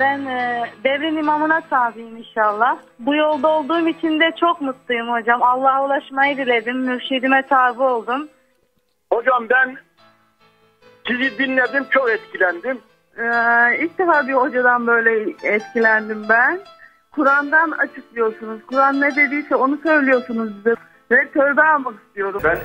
ben e, devrin imamına tabiyim inşallah. Bu yolda olduğum için de çok mutluyum hocam. Allah'a ulaşmayı diledim. Mürşidime tabi oldum. Hocam ben sizi dinledim. Çok etkilendim. Ee, ilk defa bir hocadan böyle etkilendim ben. Kur'an'dan açıklıyorsunuz. Kur'an ne dediyse onu söylüyorsunuz bize. Ve tövbe almak istiyorum. Ben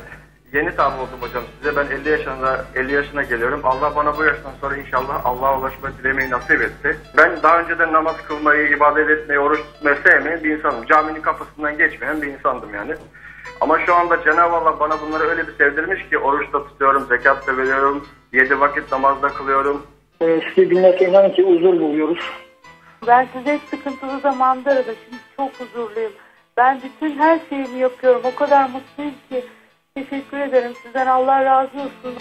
yeni tabi oldum hocam size. Ben 50 yaşında 50 yaşına geliyorum. Allah bana bu yaştan sonra inşallah Allah'a ulaşma dilemeyi nasip etti. Ben daha önceden namaz kılmayı, ibadet etmeyi, oruç tutmayı sevmeyen bir insanım. Caminin kafasından geçmeyen bir insandım yani. Ama şu anda Cenab-ı Allah bana bunları öyle bir sevdirmiş ki oruçta tutuyorum, zekat da veriyorum, yedi vakit namazda kılıyorum. Ee, sizi dinlerken inanın ki huzur buluyoruz. Ben size sıkıntılı zamanda aradım. Şimdi çok huzurluyum. Ben bütün her şeyimi yapıyorum. O kadar mutluyum ki Teşekkür ederim. Sizden Allah razı olsun.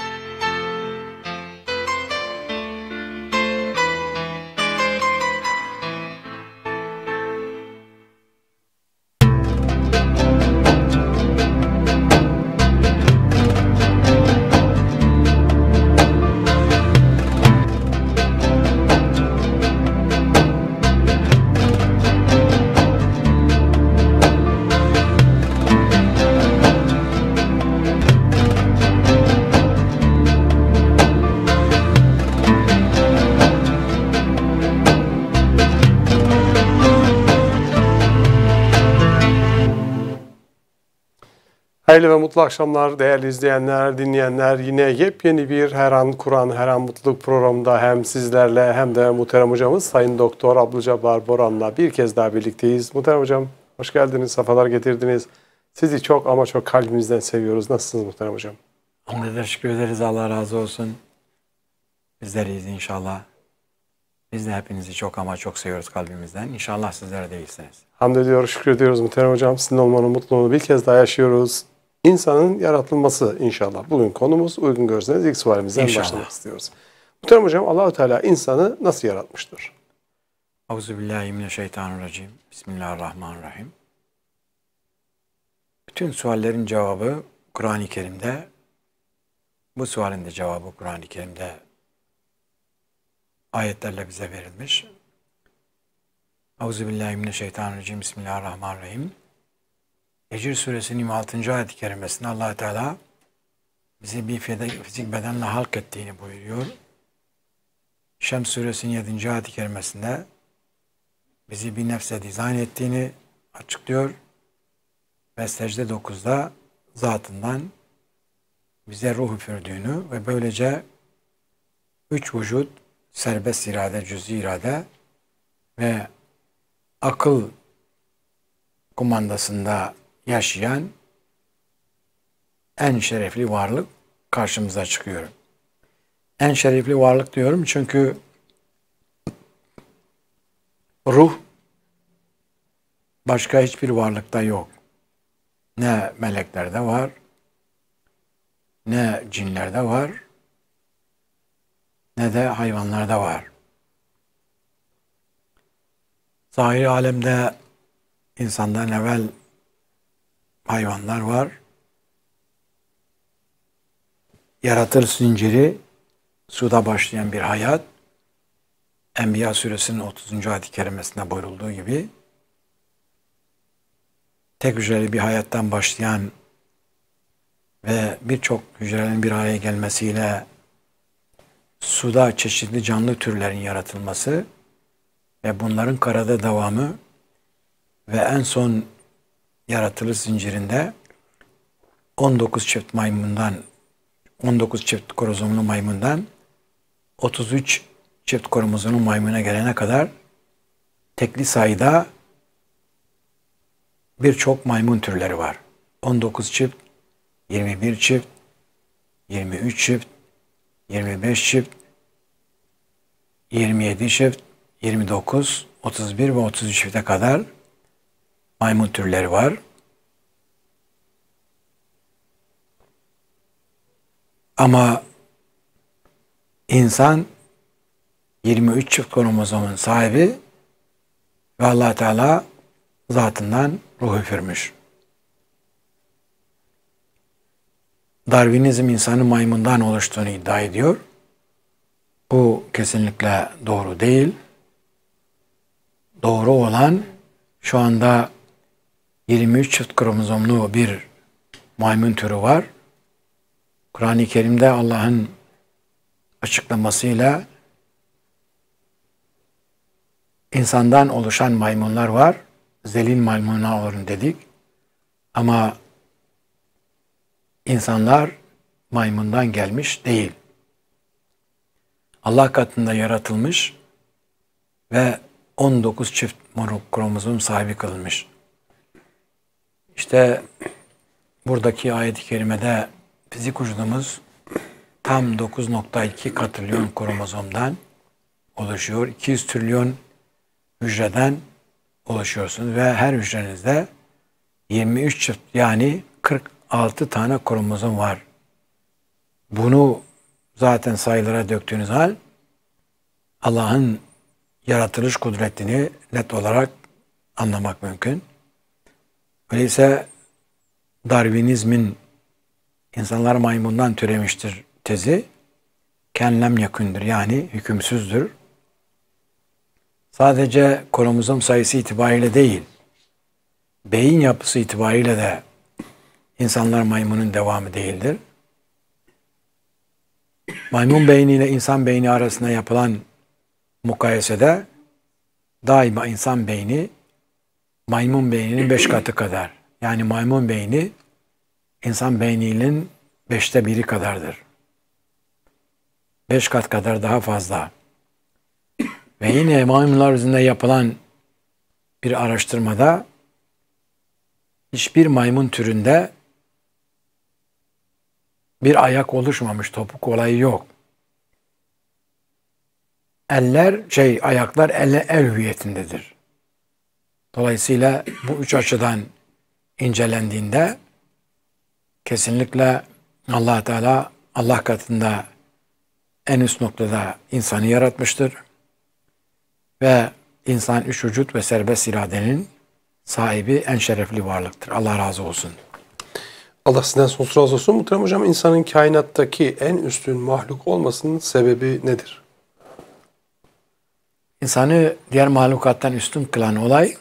Hayırlı ve mutlu akşamlar değerli izleyenler, dinleyenler. Yine yepyeni bir Her An Kur'an, Her An Mutluluk programında hem sizlerle hem de Muhterem Hocamız Sayın Doktor Abdülcabbar Boran'la bir kez daha birlikteyiz. Muhterem Hocam hoş geldiniz, safalar getirdiniz. Sizi çok ama çok kalbimizden seviyoruz. Nasılsınız Muhterem Hocam? Hamdolsun teşekkür ederiz. Allah razı olsun. Bizleriz inşallah. Biz de hepinizi çok ama çok seviyoruz kalbimizden. İnşallah sizler de iyisiniz. Hamd ediyoruz, şükür ediyoruz Muhterem Hocam. Sizin olmanın mutluluğunu bir kez daha yaşıyoruz. İnsanın yaratılması inşallah. Bugün konumuz uygun görürseniz ilk sualimizden başlamak istiyoruz. Muhterem hocam Allahu Teala insanı nasıl yaratmıştır? Euzubillahimineşşeytanirracim. Bismillahirrahmanirrahim. Bütün suallerin cevabı Kur'an-ı Kerim'de. Bu sualin de cevabı Kur'an-ı Kerim'de ayetlerle bize verilmiş. Euzubillahimineşşeytanirracim. Bismillahirrahmanirrahim. Ecir suresinin 6. ayet-i kerimesinde allah Teala bizi bir fizik bedenle halk ettiğini buyuruyor. Şems suresinin 7. ayet-i kerimesinde bizi bir nefse dizayn ettiğini açıklıyor. Ve secde 9'da zatından bize ruh üfürdüğünü ve böylece üç vücut, serbest irade, cüz'i irade ve akıl kumandasında yaşayan en şerefli varlık karşımıza çıkıyor. En şerefli varlık diyorum çünkü ruh başka hiçbir varlıkta yok. Ne meleklerde var, ne cinlerde var, ne de hayvanlarda var. Zahir alemde insandan evvel hayvanlar var. Yaratır zinciri suda başlayan bir hayat. Enbiya suresinin 30. ayet-i kerimesinde buyurulduğu gibi tek hücreli bir hayattan başlayan ve birçok hücrenin bir araya gelmesiyle suda çeşitli canlı türlerin yaratılması ve bunların karada devamı ve en son yaratılış zincirinde 19 çift maymundan 19 çift kromozomlu maymundan 33 çift kromozomlu maymuna gelene kadar tekli sayıda birçok maymun türleri var. 19 çift, 21 çift, 23 çift, 25 çift, 27 çift, 29, 31 ve 33 çifte kadar maymun türleri var. Ama insan 23 çift kromozomun sahibi ve allah Teala zatından ruhu üfürmüş. Darwinizm insanı maymundan oluştuğunu iddia ediyor. Bu kesinlikle doğru değil. Doğru olan şu anda 23 çift kromozomlu bir maymun türü var. Kur'an-ı Kerim'de Allah'ın açıklamasıyla insandan oluşan maymunlar var. zelin maymuna olun dedik. Ama insanlar maymundan gelmiş değil. Allah katında yaratılmış ve 19 çift moruk kromozom sahibi kılınmış. İşte buradaki ayet-i kerimede fizik vücudumuz tam 9.2 katrilyon kromozomdan oluşuyor. 200 trilyon hücreden oluşuyorsunuz ve her hücrenizde 23 çift yani 46 tane kromozom var. Bunu zaten sayılara döktüğünüz hal Allah'ın yaratılış kudretini net olarak anlamak mümkün. Öyleyse Darwinizmin insanlar maymundan türemiştir tezi kenlem yakındır yani hükümsüzdür. Sadece kromozom sayısı itibariyle değil, beyin yapısı itibariyle de insanlar maymunun devamı değildir. Maymun beyni ile insan beyni arasında yapılan mukayesede daima insan beyni maymun beyninin beş katı kadar. Yani maymun beyni insan beyninin beşte biri kadardır. Beş kat kadar daha fazla. Ve yine maymunlar üzerinde yapılan bir araştırmada hiçbir maymun türünde bir ayak oluşmamış, topuk olayı yok. Eller, şey ayaklar el, el hüviyetindedir. Dolayısıyla bu üç açıdan incelendiğinde kesinlikle allah Teala Allah katında en üst noktada insanı yaratmıştır. Ve insan üç vücut ve serbest iradenin sahibi en şerefli varlıktır. Allah razı olsun. Allah sizden sonsuz razı olsun. Muhterem Hocam insanın kainattaki en üstün mahluk olmasının sebebi nedir? İnsanı diğer mahlukattan üstün kılan olay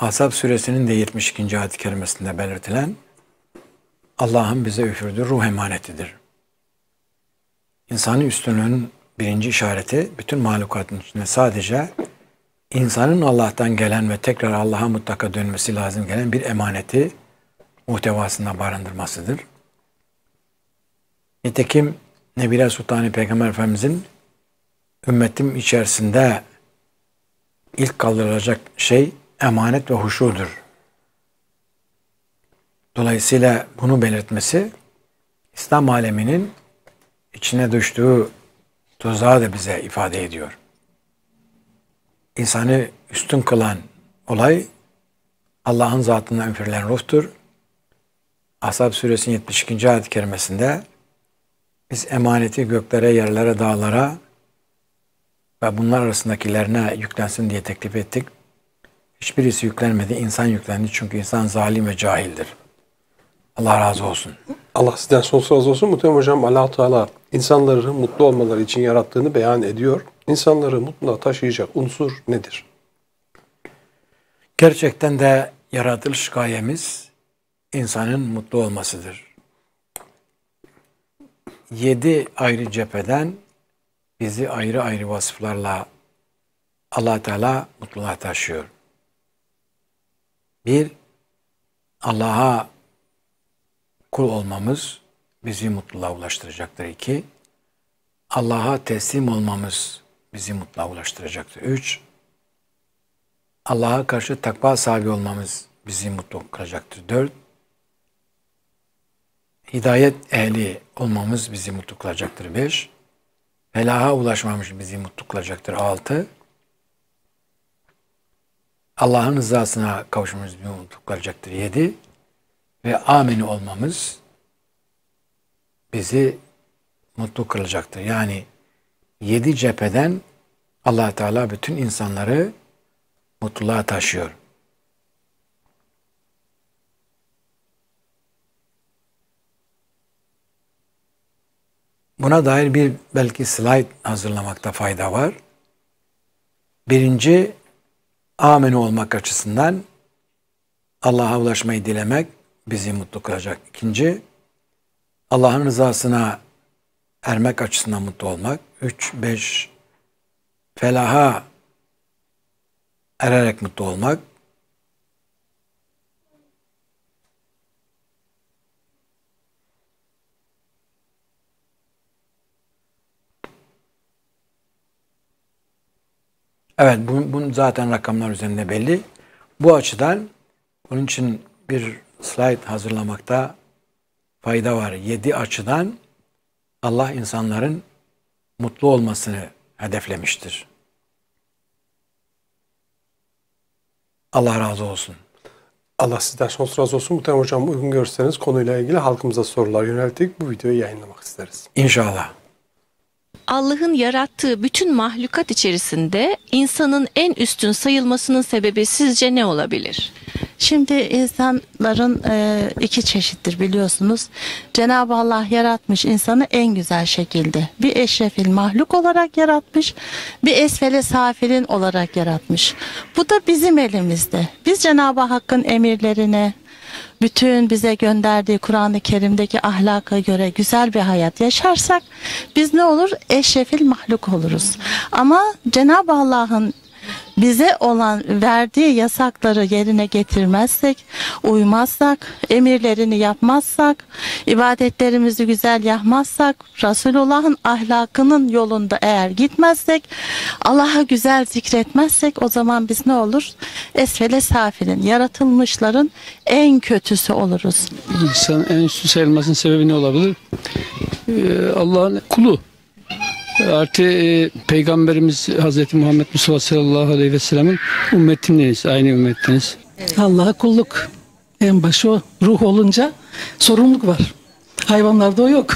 Asap suresinin de 72. ayet-i kerimesinde belirtilen Allah'ın bize üfürdüğü ruh emanetidir. İnsanın üstünlüğün birinci işareti bütün mahlukatın içinde sadece insanın Allah'tan gelen ve tekrar Allah'a mutlaka dönmesi lazım gelen bir emaneti muhtevasında barındırmasıdır. Nitekim Nebile sultanı Peygamber Efendimizin ümmetim içerisinde ilk kaldırılacak şey emanet ve huşudur. Dolayısıyla bunu belirtmesi İslam aleminin içine düştüğü tuzağı da bize ifade ediyor. İnsanı üstün kılan olay Allah'ın zatından üfürülen ruhtur. Ashab suresinin 72. ayet-i kerimesinde biz emaneti göklere, yerlere, dağlara ve bunlar arasındakilerine yüklensin diye teklif ettik. Hiçbirisi yüklenmedi. insan yüklendi. Çünkü insan zalim ve cahildir. Allah razı olsun. Allah sizden sonsuz razı olsun. Muhtemelen hocam allah Teala insanları mutlu olmaları için yarattığını beyan ediyor. İnsanları mutluluğa taşıyacak unsur nedir? Gerçekten de yaratılış gayemiz insanın mutlu olmasıdır. Yedi ayrı cepheden bizi ayrı ayrı vasıflarla allah Teala mutluluğa taşıyor. Bir, Allah'a kul olmamız bizi mutluluğa ulaştıracaktır. İki, Allah'a teslim olmamız bizi mutluluğa ulaştıracaktır. Üç, Allah'a karşı takva sahibi olmamız bizi mutlu kılacaktır. Dört, hidayet ehli olmamız bizi mutlu kılacaktır. Beş, felaha ulaşmamız bizi mutlu kılacaktır. Altı, Allah'ın rızasına kavuşmamız bir umut kalacaktır. Yedi ve Amin olmamız bizi mutlu kılacaktır. Yani yedi cepheden allah Teala bütün insanları mutluluğa taşıyor. Buna dair bir belki slide hazırlamakta fayda var. Birinci amene olmak açısından Allah'a ulaşmayı dilemek bizi mutlu kılacak. İkinci, Allah'ın rızasına ermek açısından mutlu olmak. Üç, beş, felaha ererek mutlu olmak. Evet, bunun, bunun zaten rakamlar üzerinde belli. Bu açıdan bunun için bir slide hazırlamakta fayda var. Yedi açıdan Allah insanların mutlu olmasını hedeflemiştir. Allah razı olsun. Allah sizden sonsuz razı olsun. Muhtemelen hocam uygun görürseniz konuyla ilgili halkımıza sorular yönelttik. Bu videoyu yayınlamak isteriz. İnşallah. Allah'ın yarattığı bütün mahlukat içerisinde insanın en üstün sayılmasının sebebi sizce ne olabilir? Şimdi insanların e, iki çeşittir biliyorsunuz. Cenab-ı Allah yaratmış insanı en güzel şekilde. Bir eşrefil mahluk olarak yaratmış, bir esfele safilin olarak yaratmış. Bu da bizim elimizde. Biz Cenab-ı Hakk'ın emirlerine, bütün bize gönderdiği Kur'an-ı Kerim'deki ahlaka göre güzel bir hayat yaşarsak biz ne olur? Eşrefil mahluk oluruz. Ama Cenab-ı Allah'ın bize olan verdiği yasakları yerine getirmezsek, uymazsak, emirlerini yapmazsak, ibadetlerimizi güzel yapmazsak, Resulullah'ın ahlakının yolunda eğer gitmezsek, Allah'a güzel zikretmezsek o zaman biz ne olur? Esfele safilin, yaratılmışların en kötüsü oluruz. İnsan en süs elmasının sebebi ne olabilir? Ee, Allah'ın kulu Artı e, Peygamberimiz Hazreti Muhammed Mustafa sallallahu aleyhi ve sellemin ümmetindeniz. Aynı ümmetteniz. Evet. Allah'a kulluk. En başı o. Ruh olunca sorumluluk var. Hayvanlarda o yok.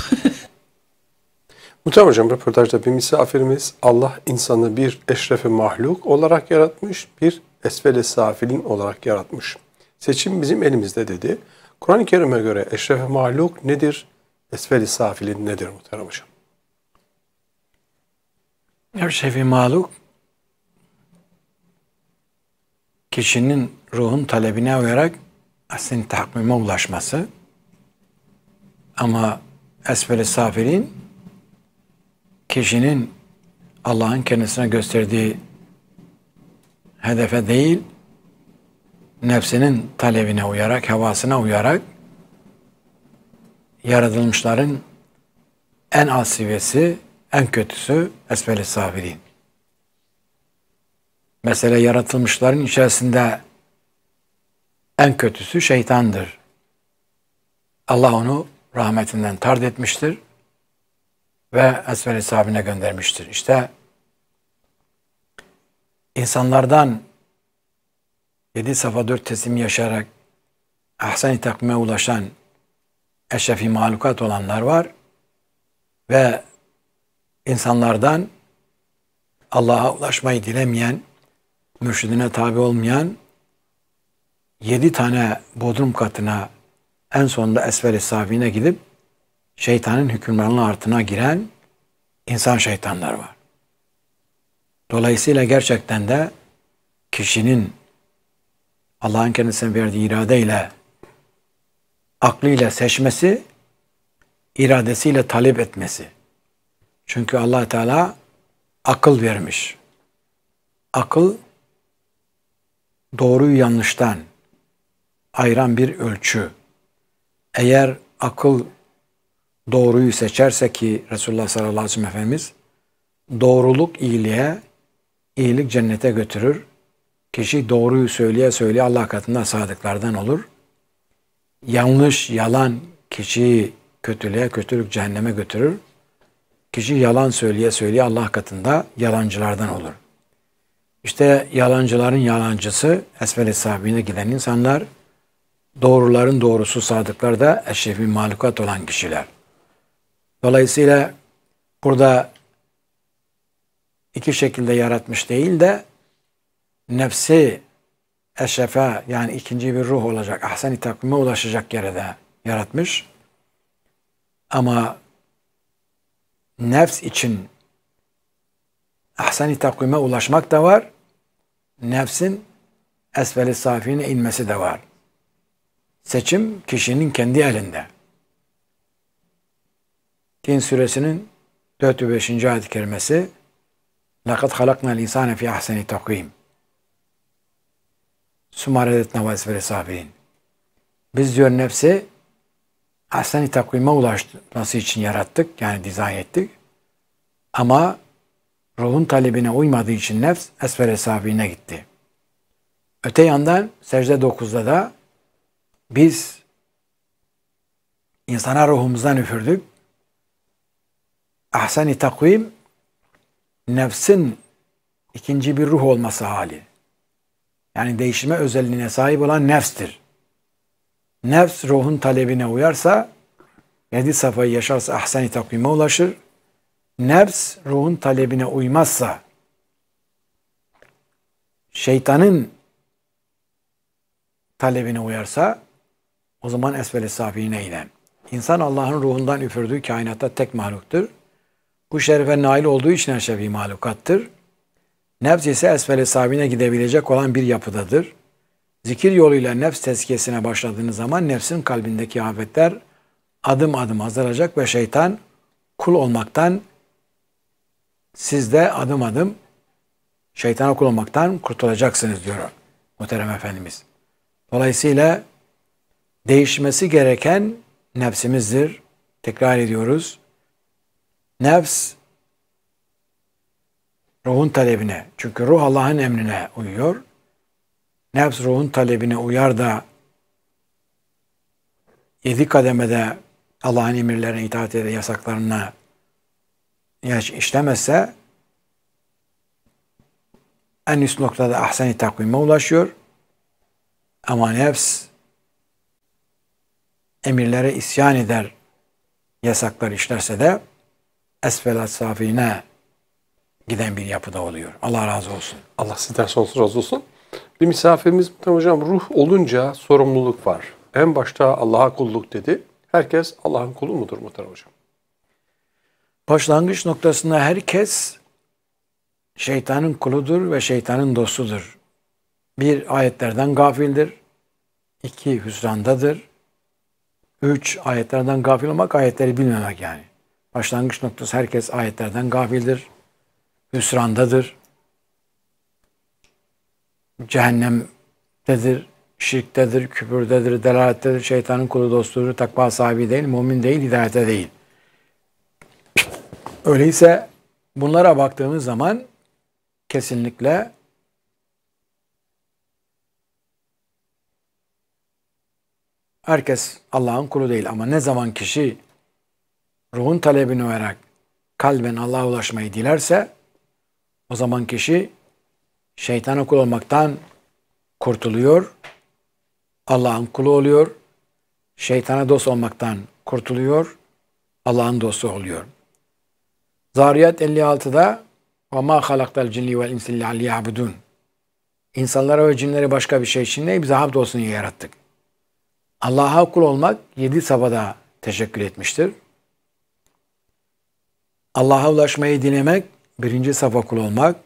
Muhterem Hocam röportajda bir misafirimiz Allah insanı bir eşrefi mahluk olarak yaratmış, bir esveli safilin olarak yaratmış. Seçim bizim elimizde dedi. Kur'an-ı Kerim'e göre eşrefi mahluk nedir? Esveli safilin nedir muhterem hocam? Her sevi maluk kişinin ruhun talebine uyarak aslin tahkime ulaşması ama esfeli safirin kişinin Allah'ın kendisine gösterdiği hedefe değil nefsinin talebine uyarak, havasına uyarak yaratılmışların en alt seviyesi en kötüsü esveli sabirin. Mesele yaratılmışların içerisinde en kötüsü şeytandır. Allah onu rahmetinden tard etmiştir ve esveli sabine göndermiştir. İşte insanlardan yedi safa dört teslim yaşayarak ahsen-i takvime ulaşan eşrefi malukat olanlar var ve insanlardan Allah'a ulaşmayı dilemeyen, mürşidine tabi olmayan yedi tane bodrum katına en sonunda esfel safine gidip şeytanın hükümranlığı artına giren insan şeytanlar var. Dolayısıyla gerçekten de kişinin Allah'ın kendisine verdiği iradeyle, aklıyla seçmesi, iradesiyle talep etmesi, çünkü allah Teala akıl vermiş. Akıl doğruyu yanlıştan ayıran bir ölçü. Eğer akıl doğruyu seçerse ki Resulullah sallallahu aleyhi ve sellem Efendimiz doğruluk iyiliğe, iyilik cennete götürür. Kişi doğruyu söyleye söyleye Allah katında sadıklardan olur. Yanlış, yalan kişiyi kötülüğe, kötülük cehenneme götürür. Kişi yalan söyleye söyleye Allah katında yalancılardan olur. İşte yalancıların yalancısı esfel-i sahibine giden insanlar, doğruların doğrusu sadıklar da eşrefi malukat olan kişiler. Dolayısıyla burada iki şekilde yaratmış değil de nefsi eşrefe yani ikinci bir ruh olacak, ahsen-i takvime ulaşacak yere de yaratmış. Ama nefs için ahsani takvime ulaşmak da var. Nefsin esfeli safine inmesi de var. Seçim kişinin kendi elinde. Tin suresinin 4 ve 5. ayet-i kerimesi لَقَدْ خَلَقْنَا الْاِنْسَانَ فِي اَحْسَنِ تَقْوِيمٍ Sumaredet nevaz ve Biz diyor nefsi aslani takvime ulaşması için yarattık. Yani dizayn ettik. Ama ruhun talebine uymadığı için nefs esfer hesabine gitti. Öte yandan secde 9'da da biz insana ruhumuzdan üfürdük. Ahsani takvim nefsin ikinci bir ruh olması hali. Yani değişime özelliğine sahip olan nefstir nefs ruhun talebine uyarsa yedi safayı yaşarsa ahsen takvime ulaşır. Nefs ruhun talebine uymazsa şeytanın talebine uyarsa o zaman esfel-i safine ile. İnsan Allah'ın ruhundan üfürdüğü kainatta tek mahluktur. Bu şerefe nail olduğu için her şey bir mahlukattır. Nefs ise esfel-i sabine gidebilecek olan bir yapıdadır. Zikir yoluyla nefs tezkiyesine başladığınız zaman nefsin kalbindeki afetler adım adım azalacak ve şeytan kul olmaktan siz de adım adım şeytana kul olmaktan kurtulacaksınız diyor Muhterem Efendimiz. Dolayısıyla değişmesi gereken nefsimizdir. Tekrar ediyoruz. Nefs ruhun talebine çünkü ruh Allah'ın emrine uyuyor nefs ruhun talebine uyar da yedi kademede Allah'ın emirlerine itaat eder, yasaklarına yaş işlemezse en üst noktada ahsen-i takvime ulaşıyor. Ama nefs emirlere isyan eder, yasaklar işlerse de esfel safine giden bir yapıda oluyor. Allah razı olsun. Allah sizden sonsuz razı olsun. Bir misafirimiz hocam ruh olunca sorumluluk var. En başta Allah'a kulluk dedi. Herkes Allah'ın kulu mudur muhterem hocam? Başlangıç noktasında herkes şeytanın kuludur ve şeytanın dostudur. Bir, ayetlerden gafildir. İki, hüsrandadır. Üç, ayetlerden gafil olmak, ayetleri bilmemek yani. Başlangıç noktası herkes ayetlerden gafildir. Hüsrandadır cehennemdedir, şirktedir, küpürdedir, delalettedir, şeytanın kulu dostudur, takva sahibi değil, mümin değil, hidayete değil. Öyleyse bunlara baktığımız zaman kesinlikle herkes Allah'ın kulu değil ama ne zaman kişi ruhun talebini olarak kalben Allah'a ulaşmayı dilerse o zaman kişi şeytana kul olmaktan kurtuluyor. Allah'ın kulu oluyor. Şeytana dost olmaktan kurtuluyor. Allah'ın dostu oluyor. Zariyat 56'da وَمَا خَلَقْتَ الْجِنِّ وَالْاِنْسِ لِيَعْبُدُونَ İnsanlara ve cinleri başka bir şey için değil, bize hamd olsun diye yarattık. Allah'a kul olmak yedi sabada teşekkür etmiştir. Allah'a ulaşmayı dilemek birinci safa kul olmak.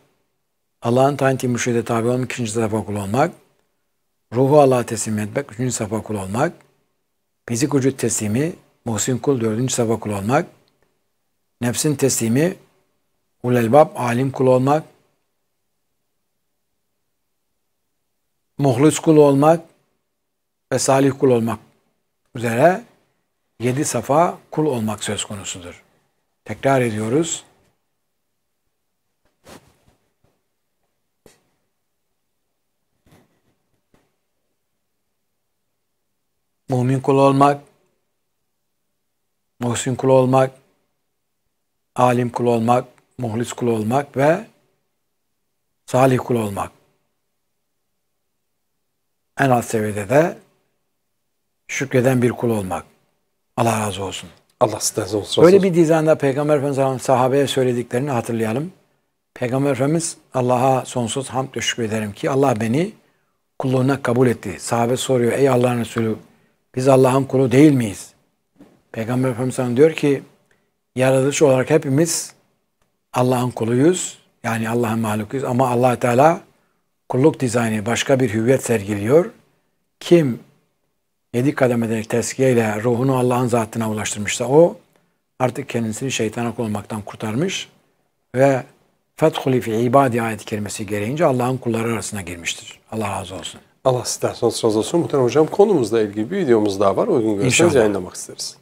Allah'ın tanti müşahede tabi olmak, ikinci safa kul olmak. Ruhu Allah'a teslim etmek, üçüncü safa kul olmak. Fizik vücut teslimi, muhsin kul, dördüncü safa kul olmak. Nefsin teslimi, ulelbab, alim kul olmak. Muhlis kul olmak ve salih kul olmak üzere yedi safa kul olmak söz konusudur. Tekrar ediyoruz. Mümin kul olmak, muhsin kul olmak, alim kul olmak, muhlis kul olmak ve salih kul olmak. En alt seviyede de şükreden bir kul olmak. Allah razı olsun. Allah sizden razı olsun. Böyle bir dizanda Peygamber Efendimiz sahabeye söylediklerini hatırlayalım. Peygamber Efendimiz Allah'a sonsuz hamd ve şükrederim ki Allah beni kulluğuna kabul etti. Sahabe soruyor ey Allah'ın Resulü biz Allah'ın kulu değil miyiz? Peygamber Efendimiz diyor ki yaratılış olarak hepimiz Allah'ın kuluyuz. Yani Allah'ın mahlukuyuz ama allah Teala kulluk dizaynı başka bir hüviyet sergiliyor. Kim yedi kademedeki teskiyeyle ruhunu Allah'ın zatına ulaştırmışsa o artık kendisini şeytana olmaktan kurtarmış ve fethuli fi ibadi ayet kelimesi gereğince Allah'ın kulları arasına girmiştir. Allah razı olsun. Allah sizden sonsuz razı olsun. Muhterem Hocam konumuzla ilgili bir videomuz daha var. Uygun görürseniz İnşallah. yayınlamak isteriz.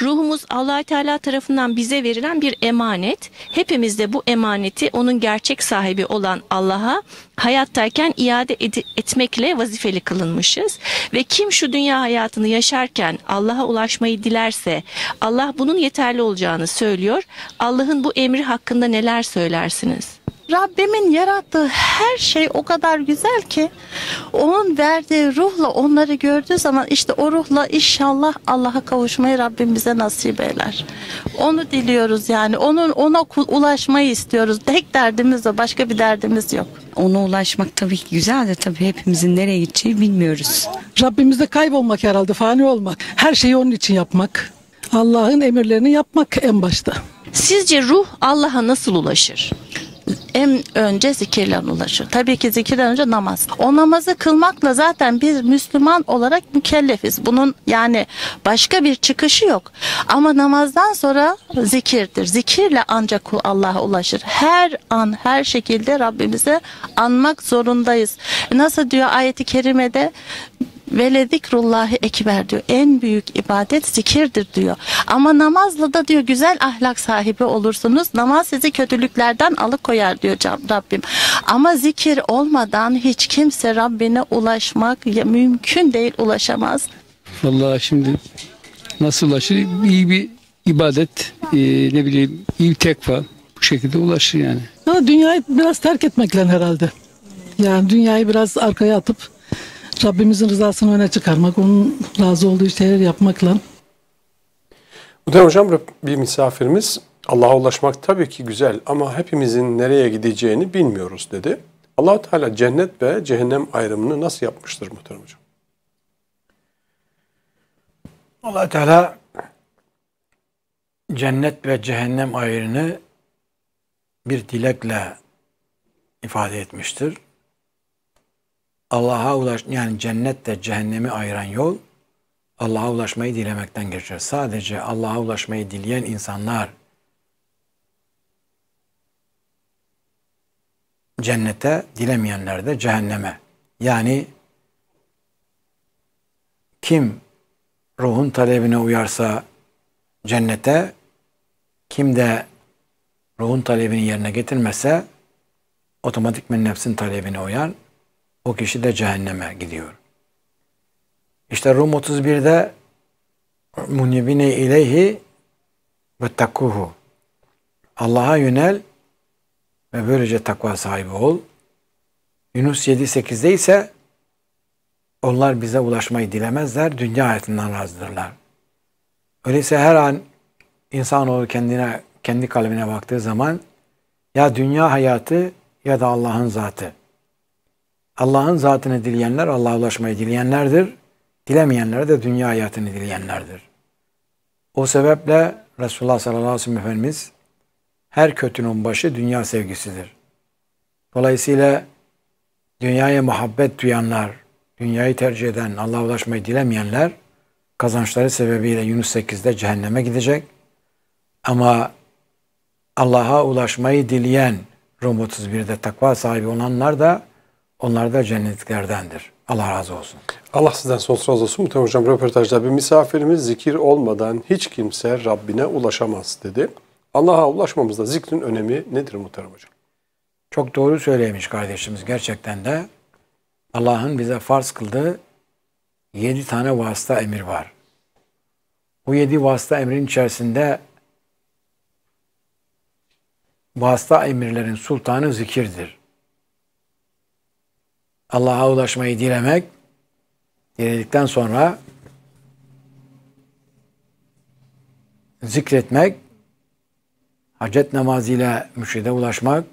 Ruhumuz allah Teala tarafından bize verilen bir emanet. Hepimiz de bu emaneti onun gerçek sahibi olan Allah'a hayattayken iade etmekle vazifeli kılınmışız. Ve kim şu dünya hayatını yaşarken Allah'a ulaşmayı dilerse Allah bunun yeterli olacağını söylüyor. Allah'ın bu emri hakkında neler söylersiniz? Rabbimin yarattığı her şey o kadar güzel ki onun verdiği ruhla onları gördüğü zaman işte o ruhla inşallah Allah'a kavuşmayı Rabbim bize nasip eder. Onu diliyoruz yani. Onun ona ulaşmayı istiyoruz. Tek derdimiz o. Başka bir derdimiz yok. Ona ulaşmak tabii ki güzel de tabii hepimizin nereye gideceği bilmiyoruz. Rabbimizde kaybolmak herhalde, fani olmak. Her şeyi onun için yapmak. Allah'ın emirlerini yapmak en başta. Sizce ruh Allah'a nasıl ulaşır? en önce zikirle ulaşır. Tabii ki zikirden önce namaz. O namazı kılmakla zaten biz Müslüman olarak mükellefiz. Bunun yani başka bir çıkışı yok. Ama namazdan sonra zikirdir. Zikirle ancak kul Allah'a ulaşır. Her an her şekilde Rabbimize anmak zorundayız. Nasıl diyor ayeti kerimede ve le zikrullahi ekber diyor. En büyük ibadet zikirdir diyor. Ama namazla da diyor güzel ahlak sahibi olursunuz. Namaz sizi kötülüklerden alıkoyar diyor Rabbim. Ama zikir olmadan hiç kimse Rabbine ulaşmak mümkün değil ulaşamaz. Vallahi şimdi nasıl ulaşır? İyi bir ibadet, e, ne bileyim iyi bir tekva bu şekilde ulaşır yani. Ama dünyayı biraz terk etmekle herhalde. Yani dünyayı biraz arkaya atıp Rabbimizin rızasını öne çıkarmak, onun razı olduğu şeyler yapmakla. Muhtemelen hocam bir misafirimiz Allah'a ulaşmak tabii ki güzel ama hepimizin nereye gideceğini bilmiyoruz dedi. allah Teala cennet ve cehennem ayrımını nasıl yapmıştır muhterem hocam? allah Teala cennet ve cehennem ayrını bir dilekle ifade etmiştir. Allah'a ulaş yani cennette cehennemi ayıran yol Allah'a ulaşmayı dilemekten geçer. Sadece Allah'a ulaşmayı dileyen insanlar cennete, dilemeyenler de cehenneme. Yani kim ruhun talebine uyarsa cennete, kim de ruhun talebini yerine getirmezse otomatik nefsin talebine uyar, o kişi de cehenneme gidiyor. İşte Rum 31'de munibine ileyhi ve takuhu. Allah'a yönel ve böylece takva sahibi ol. Yunus 7-8'de ise onlar bize ulaşmayı dilemezler, dünya hayatından razıdırlar. Öyleyse her an insan insanoğlu kendine, kendi kalbine baktığı zaman ya dünya hayatı ya da Allah'ın zatı Allah'ın zatını dileyenler Allah'a ulaşmayı dileyenlerdir. Dilemeyenler de dünya hayatını dileyenlerdir. O sebeple Resulullah sallallahu aleyhi ve sellem Efendimiz her kötünün başı dünya sevgisidir. Dolayısıyla dünyaya muhabbet duyanlar, dünyayı tercih eden, Allah'a ulaşmayı dilemeyenler kazançları sebebiyle Yunus 8'de cehenneme gidecek. Ama Allah'a ulaşmayı dileyen Rum 31'de takva sahibi olanlar da onlar da cennetlerdendir. Allah razı olsun. Allah sizden sonsuz razı olsun. Muhtemelen Hocam röportajda bir misafirimiz zikir olmadan hiç kimse Rabbine ulaşamaz dedi. Allah'a ulaşmamızda zikrin önemi nedir Muhterem Hocam? Çok doğru söylemiş kardeşimiz gerçekten de. Allah'ın bize farz kıldığı yedi tane vasıta emir var. Bu yedi vasıta emrin içerisinde vasıta emirlerin sultanı zikirdir. Allah'a ulaşmayı dilemek, diledikten sonra zikretmek, hacet namazıyla müşride ulaşmak,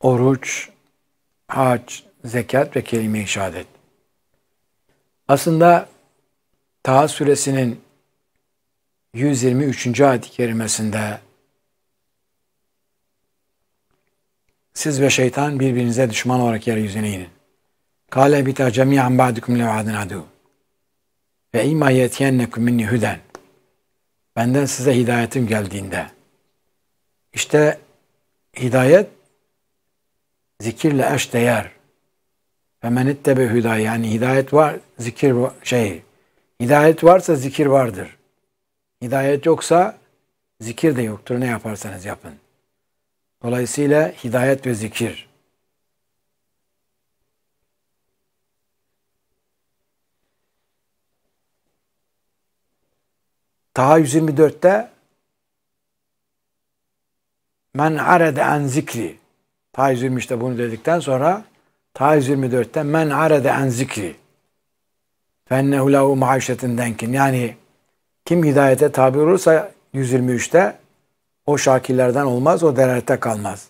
oruç, hac, zekat ve kelime-i şehadet. Aslında Taha suresinin 123. ayet-i kerimesinde siz ve şeytan birbirinize düşman olarak yeryüzüne inin. Kale bita cemiyan ba'dukum levadin adu. Ve imma yetiyennekum minni huden. Benden size hidayetim geldiğinde. İşte hidayet zikirle eş değer. Ve men ittebe hüda yani hidayet var, zikir şey. Hidayet varsa zikir vardır. Hidayet yoksa zikir de yoktur ne yaparsanız yapın. Dolayısıyla hidayet ve zikir. Taha 124'te men arede en zikri Taha 123'te bunu dedikten sonra Taha 124'te men arede en zikri fennehu lehu maaşetin denkin yani kim hidayete tabi olursa 123'te o şakirlerden olmaz, o dererte kalmaz.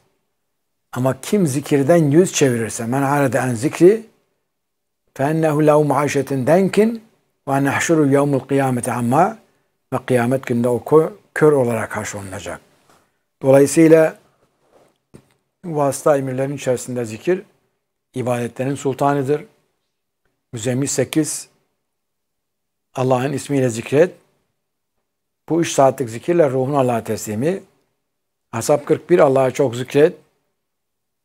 Ama kim zikirden yüz çevirirse, men arada en zikri, فَاَنَّهُ لَوْ مَعَشَةٍ ve وَنَحْشُرُ يَوْمُ الْقِيَامَةِ amma Ve kıyamet günde o kör olarak karşılanacak. Dolayısıyla vasıta emirlerin içerisinde zikir, ibadetlerin sultanıdır. Müzemmi 8, Allah'ın ismiyle zikret, bu üç saatlik zikirle ruhun Allah'a teslimi. Asap 41 Allah'a çok zikret.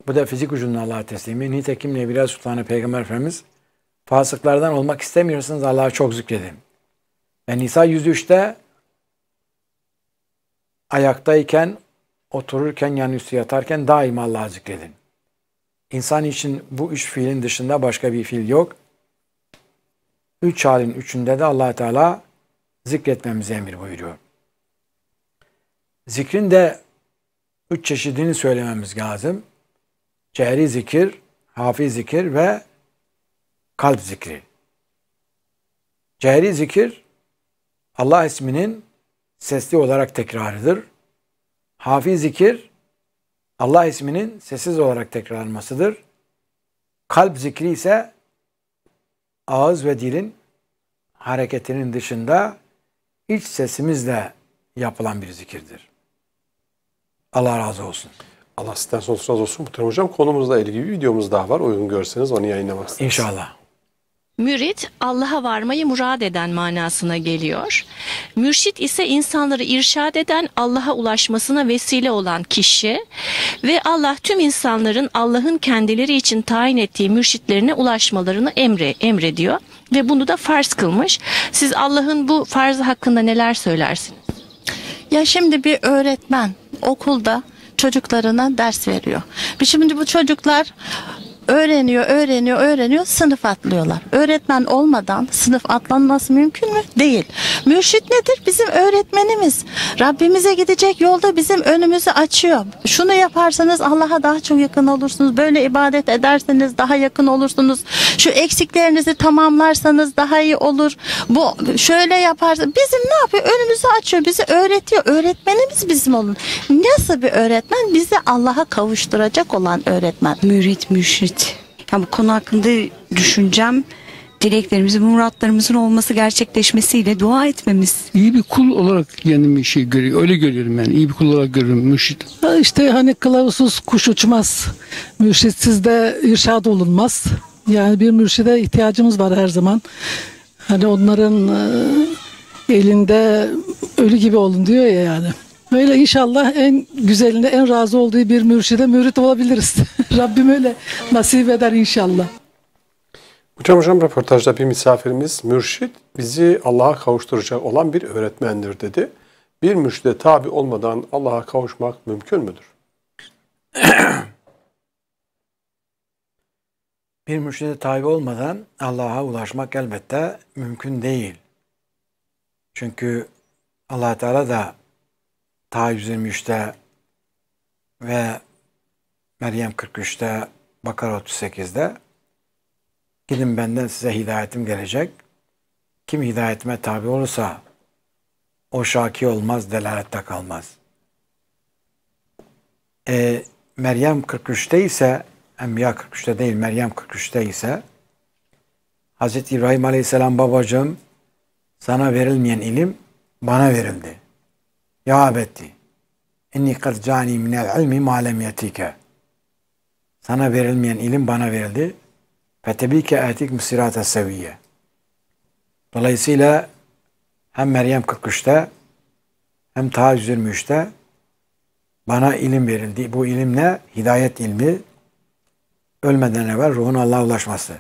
Bu da fizik ucundan Allah'a teslimi. Nitekim Nebiler Sultanı Peygamber Efendimiz fasıklardan olmak istemiyorsanız Allah'a çok zikredin. Ve Nisa 103'te ayaktayken, otururken, yani üstü yatarken daima Allah'a zikredin. İnsan için bu üç fiilin dışında başka bir fiil yok. Üç halin üçünde de allah Teala zikretmemize emir buyuruyor. Zikrin de üç çeşidini söylememiz lazım. Cehri zikir, hafi zikir ve kalp zikri. Cehri zikir Allah isminin sesli olarak tekrarıdır. Hafi zikir Allah isminin sessiz olarak tekrarlanmasıdır. Kalp zikri ise ağız ve dilin hareketinin dışında iç sesimizle yapılan bir zikirdir. Allah razı olsun. Allah sizden sonsuz razı olsun Muhterem Hocam. Konumuzla ilgili bir videomuz daha var. Uygun görseniz onu yayınlamak isteriz. İnşallah. Mürit Allah'a varmayı murad eden manasına geliyor. Mürşit ise insanları irşad eden Allah'a ulaşmasına vesile olan kişi ve Allah tüm insanların Allah'ın kendileri için tayin ettiği mürşitlerine ulaşmalarını emre emrediyor ve bunu da farz kılmış. Siz Allah'ın bu farzı hakkında neler söylersiniz? Ya şimdi bir öğretmen okulda çocuklarına ders veriyor. Şimdi bu çocuklar öğreniyor, öğreniyor, öğreniyor, sınıf atlıyorlar. Öğretmen olmadan sınıf atlanması mümkün mü? Değil. Mürşit nedir? Bizim öğretmenimiz. Rabbimize gidecek yolda bizim önümüzü açıyor. Şunu yaparsanız Allah'a daha çok yakın olursunuz. Böyle ibadet ederseniz daha yakın olursunuz. Şu eksiklerinizi tamamlarsanız daha iyi olur. Bu şöyle yaparsanız bizim ne yapıyor? Önümüzü açıyor, bizi öğretiyor. Öğretmenimiz bizim olun. Nasıl bir öğretmen? Bizi Allah'a kavuşturacak olan öğretmen. Mürit, mürşit yani bu konu hakkında düşüncem dileklerimizin, muratlarımızın olması gerçekleşmesiyle dua etmemiz. İyi bir kul olarak bir şey görüyor. Öyle görüyorum yani. İyi bir kul olarak görüyorum mürşit. İşte hani kılavuzsuz kuş uçmaz. Mürşitsiz de irşad olunmaz. Yani bir mürşide ihtiyacımız var her zaman. Hani onların e, elinde ölü gibi olun diyor ya yani. Böyle inşallah en güzeline, en razı olduğu bir mürşide mürit olabiliriz. Rabbim öyle nasip eder inşallah. Hocam hocam röportajda bir misafirimiz mürşit bizi Allah'a kavuşturacak olan bir öğretmendir dedi. Bir mürşide tabi olmadan Allah'a kavuşmak mümkün müdür? bir mürşide tabi olmadan Allah'a ulaşmak elbette mümkün değil. Çünkü allah Teala da Ta 123'te ve Meryem 43'te Bakara 38'de gidin benden size hidayetim gelecek. Kim hidayetime tabi olursa o şaki olmaz, delalette kalmaz. E, Meryem 43'te ise Enbiya 43'te değil Meryem 43'te ise Hz. İbrahim Aleyhisselam babacığım sana verilmeyen ilim bana verildi. Ya abetti. İnni kad cani minel ilmi ma yetike. Sana verilmeyen ilim bana verildi. Fetebike etik misirate seviye. Dolayısıyla hem Meryem 43'te hem Taha 123'te bana ilim verildi. Bu ilim ne? Hidayet ilmi. Ölmeden evvel ruhun Allah'a ulaşması.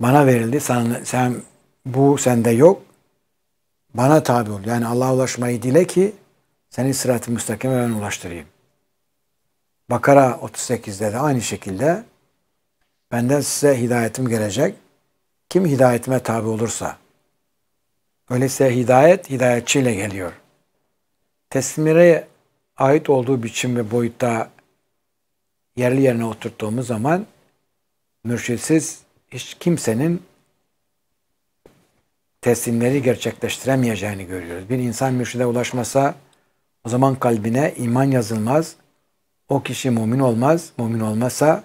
Bana verildi. Sen, sen bu sende yok. Bana tabi ol. Yani Allah'a ulaşmayı dile ki seni sırat-ı müstakime ben ulaştırayım. Bakara 38'de de aynı şekilde benden size hidayetim gelecek. Kim hidayetime tabi olursa. Öyleyse hidayet hidayetçiyle geliyor. Teslimlere ait olduğu biçim ve boyutta yerli yerine oturttuğumuz zaman mürşitsiz hiç kimsenin teslimleri gerçekleştiremeyeceğini görüyoruz. Bir insan mürşide ulaşmasa o zaman kalbine iman yazılmaz. O kişi mümin olmaz. Mümin olmazsa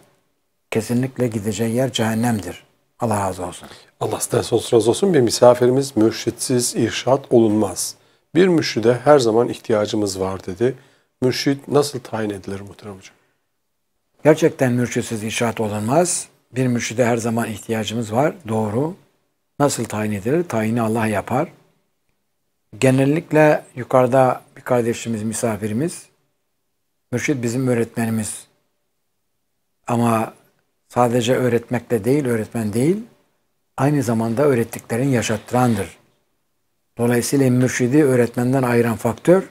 kesinlikle gideceği yer cehennemdir. Allah razı olsun. Allah sizden sonsuz razı olsun. Bir misafirimiz mürşitsiz irşat olunmaz. Bir mürşide her zaman ihtiyacımız var dedi. Mürşit nasıl tayin edilir muhterem hocam? Gerçekten mürşitsiz irşat olunmaz. Bir mürşide her zaman ihtiyacımız var. Doğru. Nasıl tayin edilir? Tayini Allah yapar. Genellikle yukarıda bir kardeşimiz, misafirimiz, mürşid bizim öğretmenimiz. Ama sadece öğretmekle değil, öğretmen değil, aynı zamanda öğrettiklerini yaşattırandır. Dolayısıyla mürşidi öğretmenden ayıran faktör,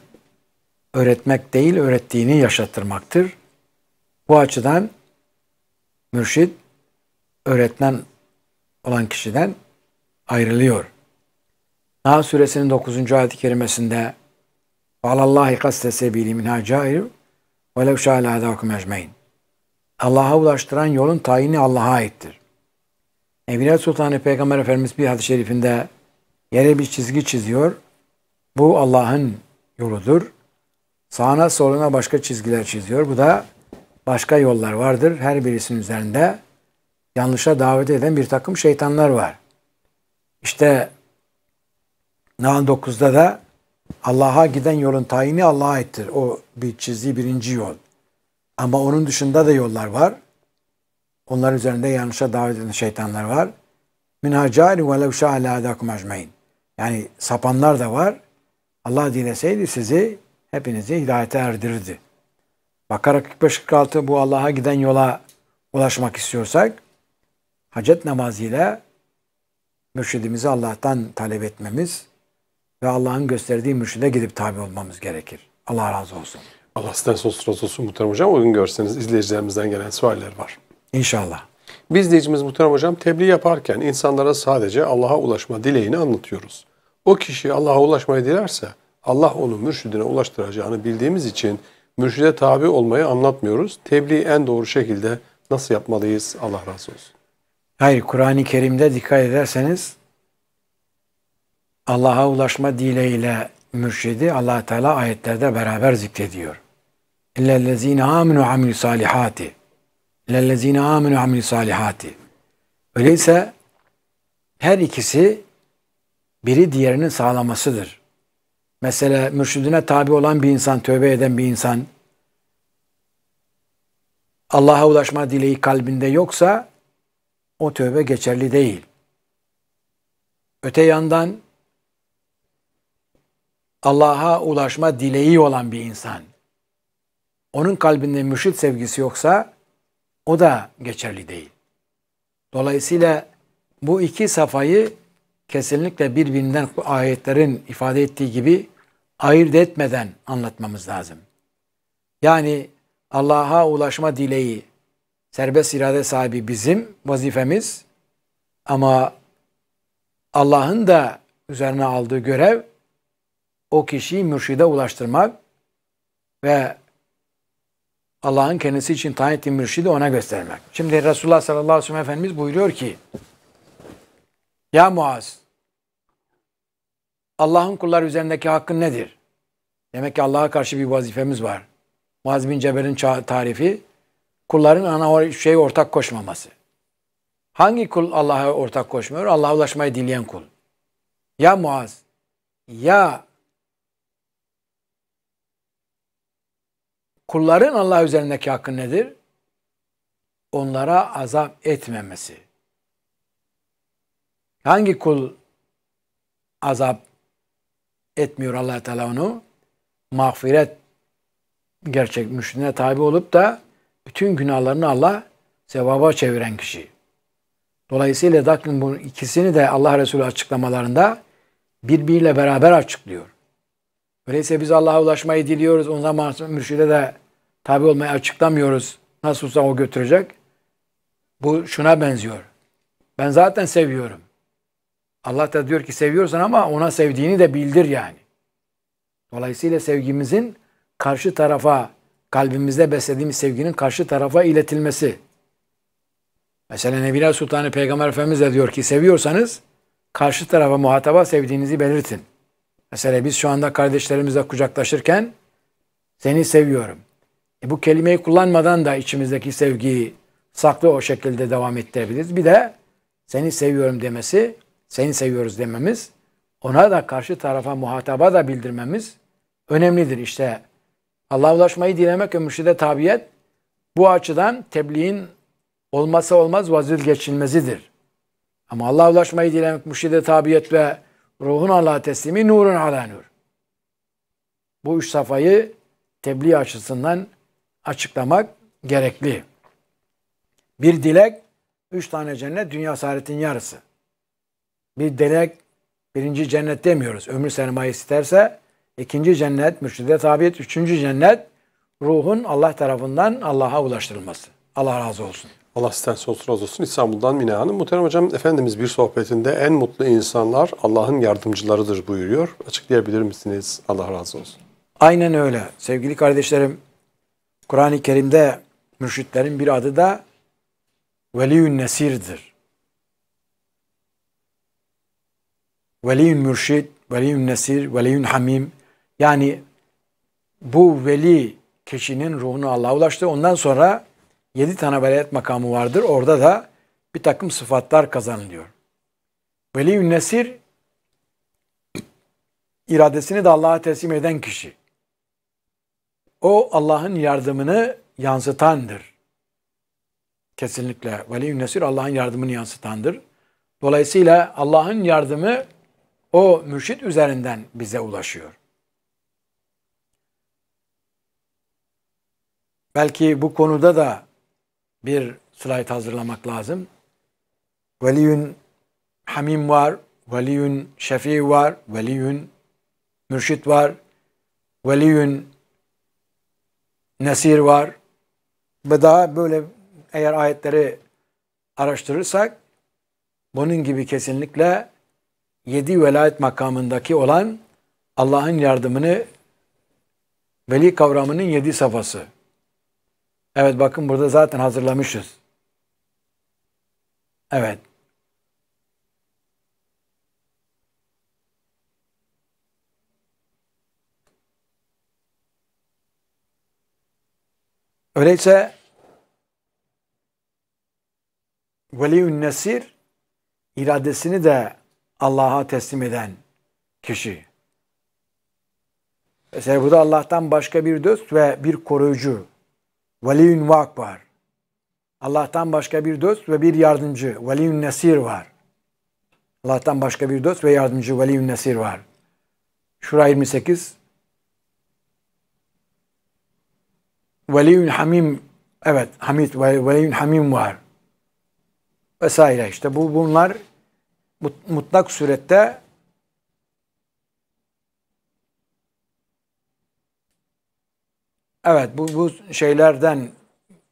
öğretmek değil, öğrettiğini yaşattırmaktır. Bu açıdan mürşid, öğretmen olan kişiden ayrılıyor. Nahl suresinin 9. ayet-i kerimesinde Valallahi kaste sebili minha cair ve lev şâle ecmein. Allah'a ulaştıran yolun tayini Allah'a aittir. Evliya Sultanı Peygamber Efendimiz bir hadis-i şerifinde yere bir çizgi çiziyor. Bu Allah'ın yoludur. Sağına soluna başka çizgiler çiziyor. Bu da başka yollar vardır. Her birisinin üzerinde yanlışa davet eden bir takım şeytanlar var. İşte Nahl 9'da da Allah'a giden yolun tayini Allah'a ettir. O bir çizdiği birinci yol. Ama onun dışında da yollar var. Onlar üzerinde yanlışa davet eden şeytanlar var. Min hacari ve lev şa'alâdâkum Yani sapanlar da var. Allah dileseydi sizi hepinizi hidayete erdirirdi. Bakara 45-46 bu Allah'a giden yola ulaşmak istiyorsak hacet namazıyla mürşidimizi Allah'tan talep etmemiz ve Allah'ın gösterdiği mürşide gidip tabi olmamız gerekir. Allah razı olsun. Allah sizden sonsuz razı olsun Muhterem Hocam. Bugün görseniz izleyicilerimizden gelen sualler var. İnşallah. Biz izleyicimiz Muhterem Hocam tebliğ yaparken insanlara sadece Allah'a ulaşma dileğini anlatıyoruz. O kişi Allah'a ulaşmayı dilerse Allah onu mürşidine ulaştıracağını bildiğimiz için mürşide tabi olmayı anlatmıyoruz. Tebliğ en doğru şekilde nasıl yapmalıyız? Allah razı olsun. Hayır, Kur'an-ı Kerim'de dikkat ederseniz Allah'a ulaşma dileğiyle mürşidi allah Teala ayetlerde beraber zikrediyor. İllellezine aminu amilü salihati. İllellezine aminu amilü salihati. Öyleyse her ikisi biri diğerinin sağlamasıdır. Mesela mürşidine tabi olan bir insan, tövbe eden bir insan Allah'a ulaşma dileği kalbinde yoksa o tövbe geçerli değil. Öte yandan Allah'a ulaşma dileği olan bir insan, onun kalbinde mürşit sevgisi yoksa o da geçerli değil. Dolayısıyla bu iki safayı kesinlikle birbirinden ayetlerin ifade ettiği gibi ayırt etmeden anlatmamız lazım. Yani Allah'a ulaşma dileği serbest irade sahibi bizim vazifemiz ama Allah'ın da üzerine aldığı görev o kişiyi mürşide ulaştırmak ve Allah'ın kendisi için tayin ettiği mürşidi ona göstermek. Şimdi Resulullah sallallahu aleyhi ve sellem Efendimiz buyuruyor ki Ya Muaz Allah'ın kulları üzerindeki hakkın nedir? Demek ki Allah'a karşı bir vazifemiz var. Muaz bin Cebel'in tarifi Kulların ana şey ortak koşmaması. Hangi kul Allah'a ortak koşmuyor? Allah'a ulaşmayı dileyen kul. Ya Muaz, ya kulların Allah üzerindeki hakkı nedir? Onlara azap etmemesi. Hangi kul azap etmiyor allah Teala onu? Mağfiret gerçek müşrine tabi olup da bütün günahlarını Allah sevaba çeviren kişi. Dolayısıyla Dakin bu ikisini de Allah Resulü açıklamalarında birbiriyle beraber açıklıyor. Öyleyse biz Allah'a ulaşmayı diliyoruz. O zaman mürşide de tabi olmayı açıklamıyoruz. Nasıl olsa o götürecek. Bu şuna benziyor. Ben zaten seviyorum. Allah da diyor ki seviyorsan ama ona sevdiğini de bildir yani. Dolayısıyla sevgimizin karşı tarafa kalbimizde beslediğimiz sevginin karşı tarafa iletilmesi. Mesela Nebiler Sultanı Peygamber Efendimiz de diyor ki seviyorsanız karşı tarafa muhataba sevdiğinizi belirtin. Mesela biz şu anda kardeşlerimizle kucaklaşırken seni seviyorum. E bu kelimeyi kullanmadan da içimizdeki sevgiyi saklı o şekilde devam ettirebiliriz. Bir de seni seviyorum demesi, seni seviyoruz dememiz, ona da karşı tarafa muhataba da bildirmemiz önemlidir. İşte Allah'a ulaşmayı dilemek ve mürşide tabiyet bu açıdan tebliğin olmazsa olmaz vazgeçilmezidir. Ama Allah'a ulaşmayı dilemek, mürşide tabiyet ve ruhun Allah'a teslimi nurun ala nur. Bu üç safayı tebliğ açısından açıklamak gerekli. Bir dilek, üç tane cennet, dünya saadetin yarısı. Bir dilek, birinci cennet demiyoruz. Ömür sermayesi isterse İkinci cennet mürşide tabiyet. Üçüncü cennet ruhun Allah tarafından Allah'a ulaştırılması. Allah razı olsun. Allah sizden sonsuz razı olsun. İstanbul'dan Mine Hanım. Muhterem Hocam Efendimiz bir sohbetinde en mutlu insanlar Allah'ın yardımcılarıdır buyuruyor. Açıklayabilir misiniz? Allah razı olsun. Aynen öyle. Sevgili kardeşlerim Kur'an-ı Kerim'de mürşitlerin bir adı da Veliyün Nesir'dir. Veliyün Mürşid, Veliyün Nesir, Veliyün Hamim yani bu veli kişinin ruhunu Allah'a ulaştı. Ondan sonra yedi tane velayet makamı vardır. Orada da bir takım sıfatlar kazanılıyor. Veli Nesir iradesini de Allah'a teslim eden kişi. O Allah'ın yardımını yansıtandır. Kesinlikle veli Nesir Allah'ın yardımını yansıtandır. Dolayısıyla Allah'ın yardımı o mürşit üzerinden bize ulaşıyor. Belki bu konuda da bir slayt hazırlamak lazım. Veliyün Hamim var, veliyün Şefi var, veliyün Mürşit var, veliyün Nesir var. Ve daha böyle eğer ayetleri araştırırsak bunun gibi kesinlikle yedi velayet makamındaki olan Allah'ın yardımını veli kavramının yedi safhası Evet bakın burada zaten hazırlamışız. Evet. Öyleyse Veliün Nesir iradesini de Allah'a teslim eden kişi. Mesela burada Allah'tan başka bir dost ve bir koruyucu Veliyün vak var. Allah'tan başka bir dost ve bir yardımcı. Veliyün nesir var. Allah'tan başka bir dost ve yardımcı. Veliyün nesir var. Şura 28. Veliyün hamim. Evet. Hamid. Veliyün hamim var. Vesaire işte. Bu, bunlar mutlak surette Evet bu, bu şeylerden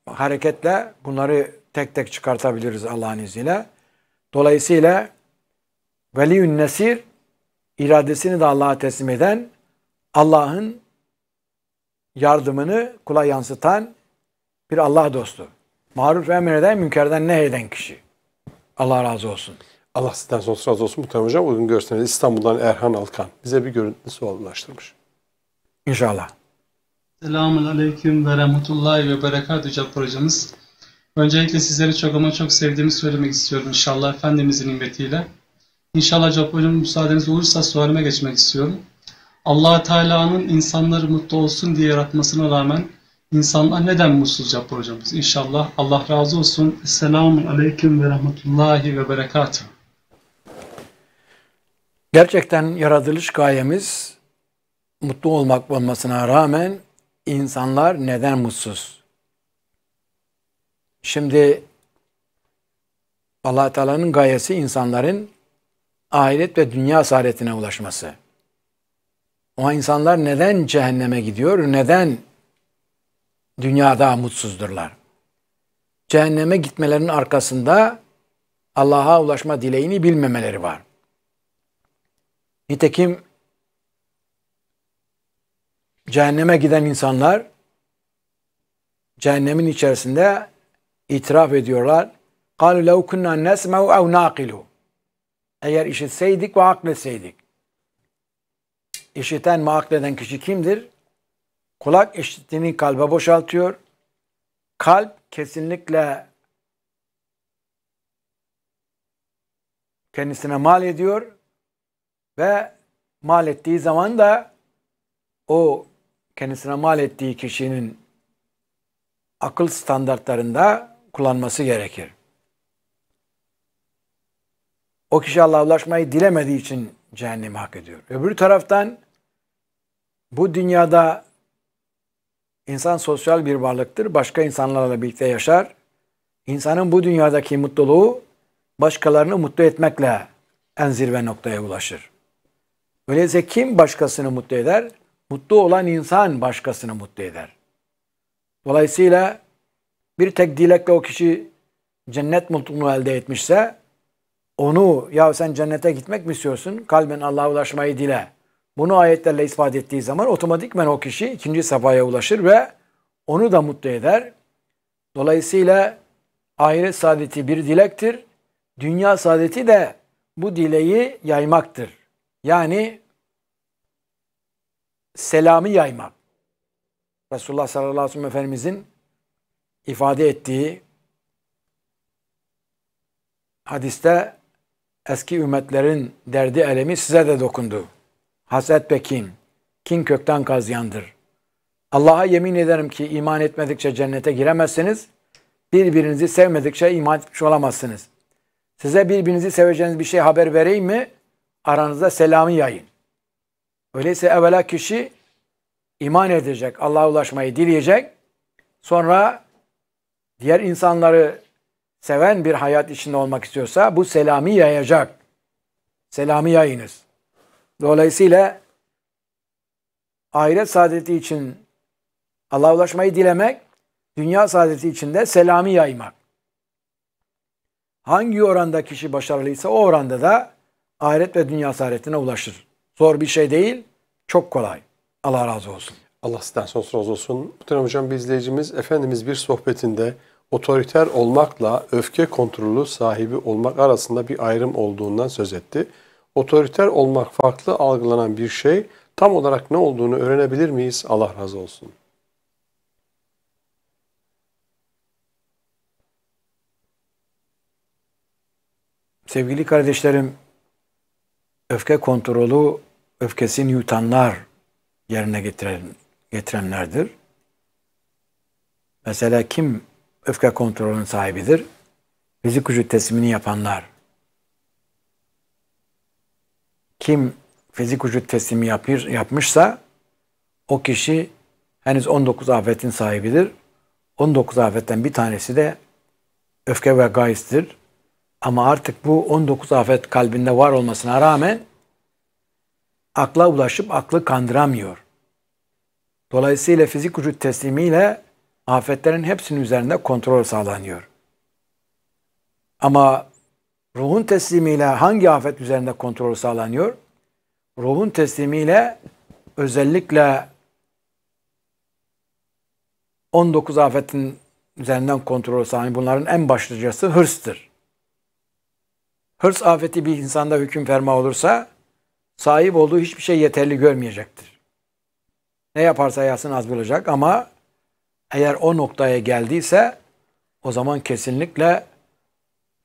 hareketle bunları tek tek çıkartabiliriz Allah'ın izniyle. Dolayısıyla veliyün nesir iradesini de Allah'a teslim eden Allah'ın yardımını kula yansıtan bir Allah dostu. Maruf ve emreden, münkerden ne eden kişi. Allah razı olsun. Allah sizden sonsuz razı olsun Muhtemelen Hocam. Bugün görseniz İstanbul'dan Erhan Alkan bize bir görüntüsü ulaştırmış. İnşallah. Selamun Aleyküm ve Rahmetullahi ve Berekatü Cabbar hocamız. Öncelikle sizleri çok ama çok sevdiğimi söylemek istiyorum inşallah Efendimizin nimetiyle. İnşallah Cabbar hocam müsaadeniz olursa sualime geçmek istiyorum. allah Teala'nın insanları mutlu olsun diye yaratmasına rağmen insanlar neden mutsuz Cabbar hocamız? İnşallah Allah razı olsun. Selamun Aleyküm ve Rahmetullahi ve Berekatü. Gerçekten yaratılış gayemiz mutlu olmak olmasına rağmen İnsanlar neden mutsuz? Şimdi allah Teala'nın gayesi insanların ahiret ve dünya saadetine ulaşması. O insanlar neden cehenneme gidiyor? Neden dünyada mutsuzdurlar? Cehenneme gitmelerinin arkasında Allah'a ulaşma dileğini bilmemeleri var. Nitekim cehenneme giden insanlar cehennemin içerisinde itiraf ediyorlar. قَالُوا لَوْ كُنَّا نَسْمَوْا اَوْ نَاقِلُوا Eğer işitseydik ve akletseydik. İşiten ve akleden kişi kimdir? Kulak işittiğini kalbe boşaltıyor. Kalp kesinlikle kendisine mal ediyor ve mal ettiği zaman da o kendisine mal ettiği kişinin akıl standartlarında kullanması gerekir. O kişi Allah'a ulaşmayı dilemediği için cehennemi hak ediyor. Öbür taraftan bu dünyada insan sosyal bir varlıktır. Başka insanlarla birlikte yaşar. İnsanın bu dünyadaki mutluluğu başkalarını mutlu etmekle en zirve noktaya ulaşır. Öyleyse kim başkasını mutlu eder? Mutlu olan insan başkasını mutlu eder. Dolayısıyla bir tek dilekle o kişi cennet mutluluğunu elde etmişse onu ya sen cennete gitmek mi istiyorsun? Kalben Allah'a ulaşmayı dile. Bunu ayetlerle ispat ettiği zaman otomatikmen o kişi ikinci safhaya ulaşır ve onu da mutlu eder. Dolayısıyla ahiret saadeti bir dilektir. Dünya saadeti de bu dileği yaymaktır. Yani selamı yaymak. Resulullah sallallahu aleyhi ve sellem Efendimizin ifade ettiği hadiste eski ümmetlerin derdi elemi size de dokundu. Haset ve kin. Kin kökten kazyandır. Allah'a yemin ederim ki iman etmedikçe cennete giremezsiniz. Birbirinizi sevmedikçe iman etmiş olamazsınız. Size birbirinizi seveceğiniz bir şey haber vereyim mi? Aranızda selamı yayın. Öyleyse evvela kişi iman edecek, Allah'a ulaşmayı dileyecek. Sonra diğer insanları seven bir hayat içinde olmak istiyorsa bu selamı yayacak. Selamı yayınız. Dolayısıyla ahiret saadeti için Allah'a ulaşmayı dilemek, dünya saadeti için de selamı yaymak. Hangi oranda kişi başarılıysa o oranda da ahiret ve dünya saadetine ulaşır. Zor bir şey değil. Çok kolay. Allah razı olsun. Allah sizden sonsuz razı olsun. Muhterem Hocam bir izleyicimiz Efendimiz bir sohbetinde otoriter olmakla öfke kontrolü sahibi olmak arasında bir ayrım olduğundan söz etti. Otoriter olmak farklı algılanan bir şey. Tam olarak ne olduğunu öğrenebilir miyiz? Allah razı olsun. Sevgili kardeşlerim, öfke kontrolü öfkesini yutanlar yerine getiren, getirenlerdir. Mesela kim öfke kontrolünün sahibidir? Fizik gücü teslimini yapanlar. Kim fizik vücut teslimi yapır, yapmışsa o kişi henüz 19 afetin sahibidir. 19 afetten bir tanesi de öfke ve gaistir. Ama artık bu 19 afet kalbinde var olmasına rağmen akla ulaşıp aklı kandıramıyor. Dolayısıyla fizik vücut teslimiyle afetlerin hepsinin üzerinde kontrol sağlanıyor. Ama ruhun teslimiyle hangi afet üzerinde kontrol sağlanıyor? Ruhun teslimiyle özellikle 19 afetin üzerinden kontrol sağlanıyor. Bunların en başlıcası hırstır. Hırs afeti bir insanda hüküm ferma olursa sahip olduğu hiçbir şey yeterli görmeyecektir. Ne yaparsa yapsın az bulacak ama eğer o noktaya geldiyse o zaman kesinlikle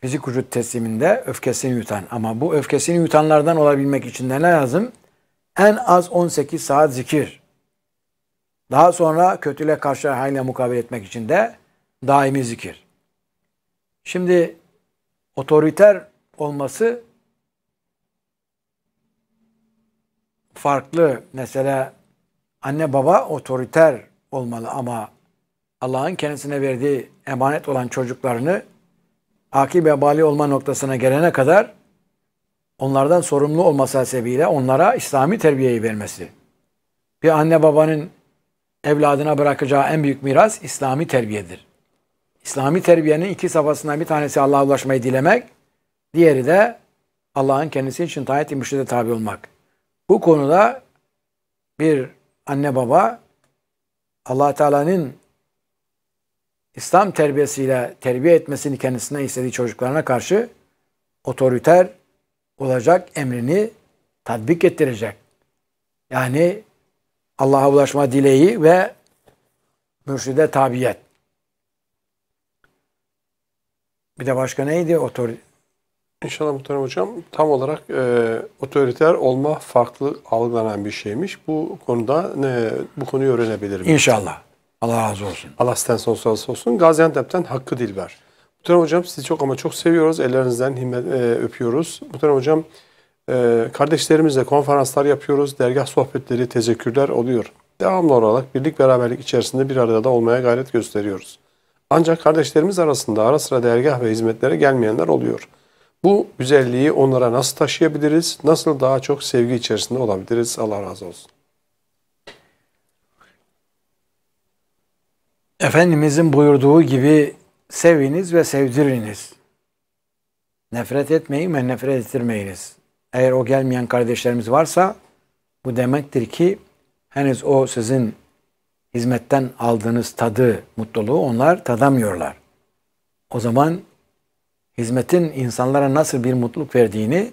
fizik vücut tesliminde öfkesini yutan. Ama bu öfkesini yutanlardan olabilmek için de ne lazım? En az 18 saat zikir. Daha sonra kötüle karşı haline mukabele etmek için de daimi zikir. Şimdi otoriter olması farklı. Mesela anne baba otoriter olmalı ama Allah'ın kendisine verdiği emanet olan çocuklarını akib bali olma noktasına gelene kadar onlardan sorumlu olması hasebiyle onlara İslami terbiyeyi vermesi. Bir anne babanın evladına bırakacağı en büyük miras İslami terbiyedir. İslami terbiyenin iki safhasından bir tanesi Allah'a ulaşmayı dilemek, diğeri de Allah'ın kendisi için taat-i müşride tabi olmak. Bu konuda bir anne baba allah Teala'nın İslam terbiyesiyle terbiye etmesini kendisine istediği çocuklarına karşı otoriter olacak emrini tatbik ettirecek. Yani Allah'a ulaşma dileği ve mürşide tabiyet. Bir de başka neydi otoriter? İnşallah muhterem hocam tam olarak e, otoriter olma farklı algılanan bir şeymiş. Bu konuda ne, bu konuyu öğrenebilirim. İnşallah. Allah razı olsun. Allah sizden sonsuz olsun. Gaziantep'ten Hakkı Dilber. Muhterem hocam sizi çok ama çok seviyoruz. Ellerinizden himmet, e, öpüyoruz. Muhterem hocam e, kardeşlerimizle konferanslar yapıyoruz. Dergah sohbetleri, tezekkürler oluyor. Devamlı olarak birlik beraberlik içerisinde bir arada olmaya gayret gösteriyoruz. Ancak kardeşlerimiz arasında ara sıra dergah ve hizmetlere gelmeyenler oluyor.'' Bu güzelliği onlara nasıl taşıyabiliriz? Nasıl daha çok sevgi içerisinde olabiliriz? Allah razı olsun. Efendimizin buyurduğu gibi seviniz ve sevdiriniz. Nefret etmeyin ve nefret ettirmeyiniz. Eğer o gelmeyen kardeşlerimiz varsa bu demektir ki henüz o sizin hizmetten aldığınız tadı, mutluluğu onlar tadamıyorlar. O zaman hizmetin insanlara nasıl bir mutluluk verdiğini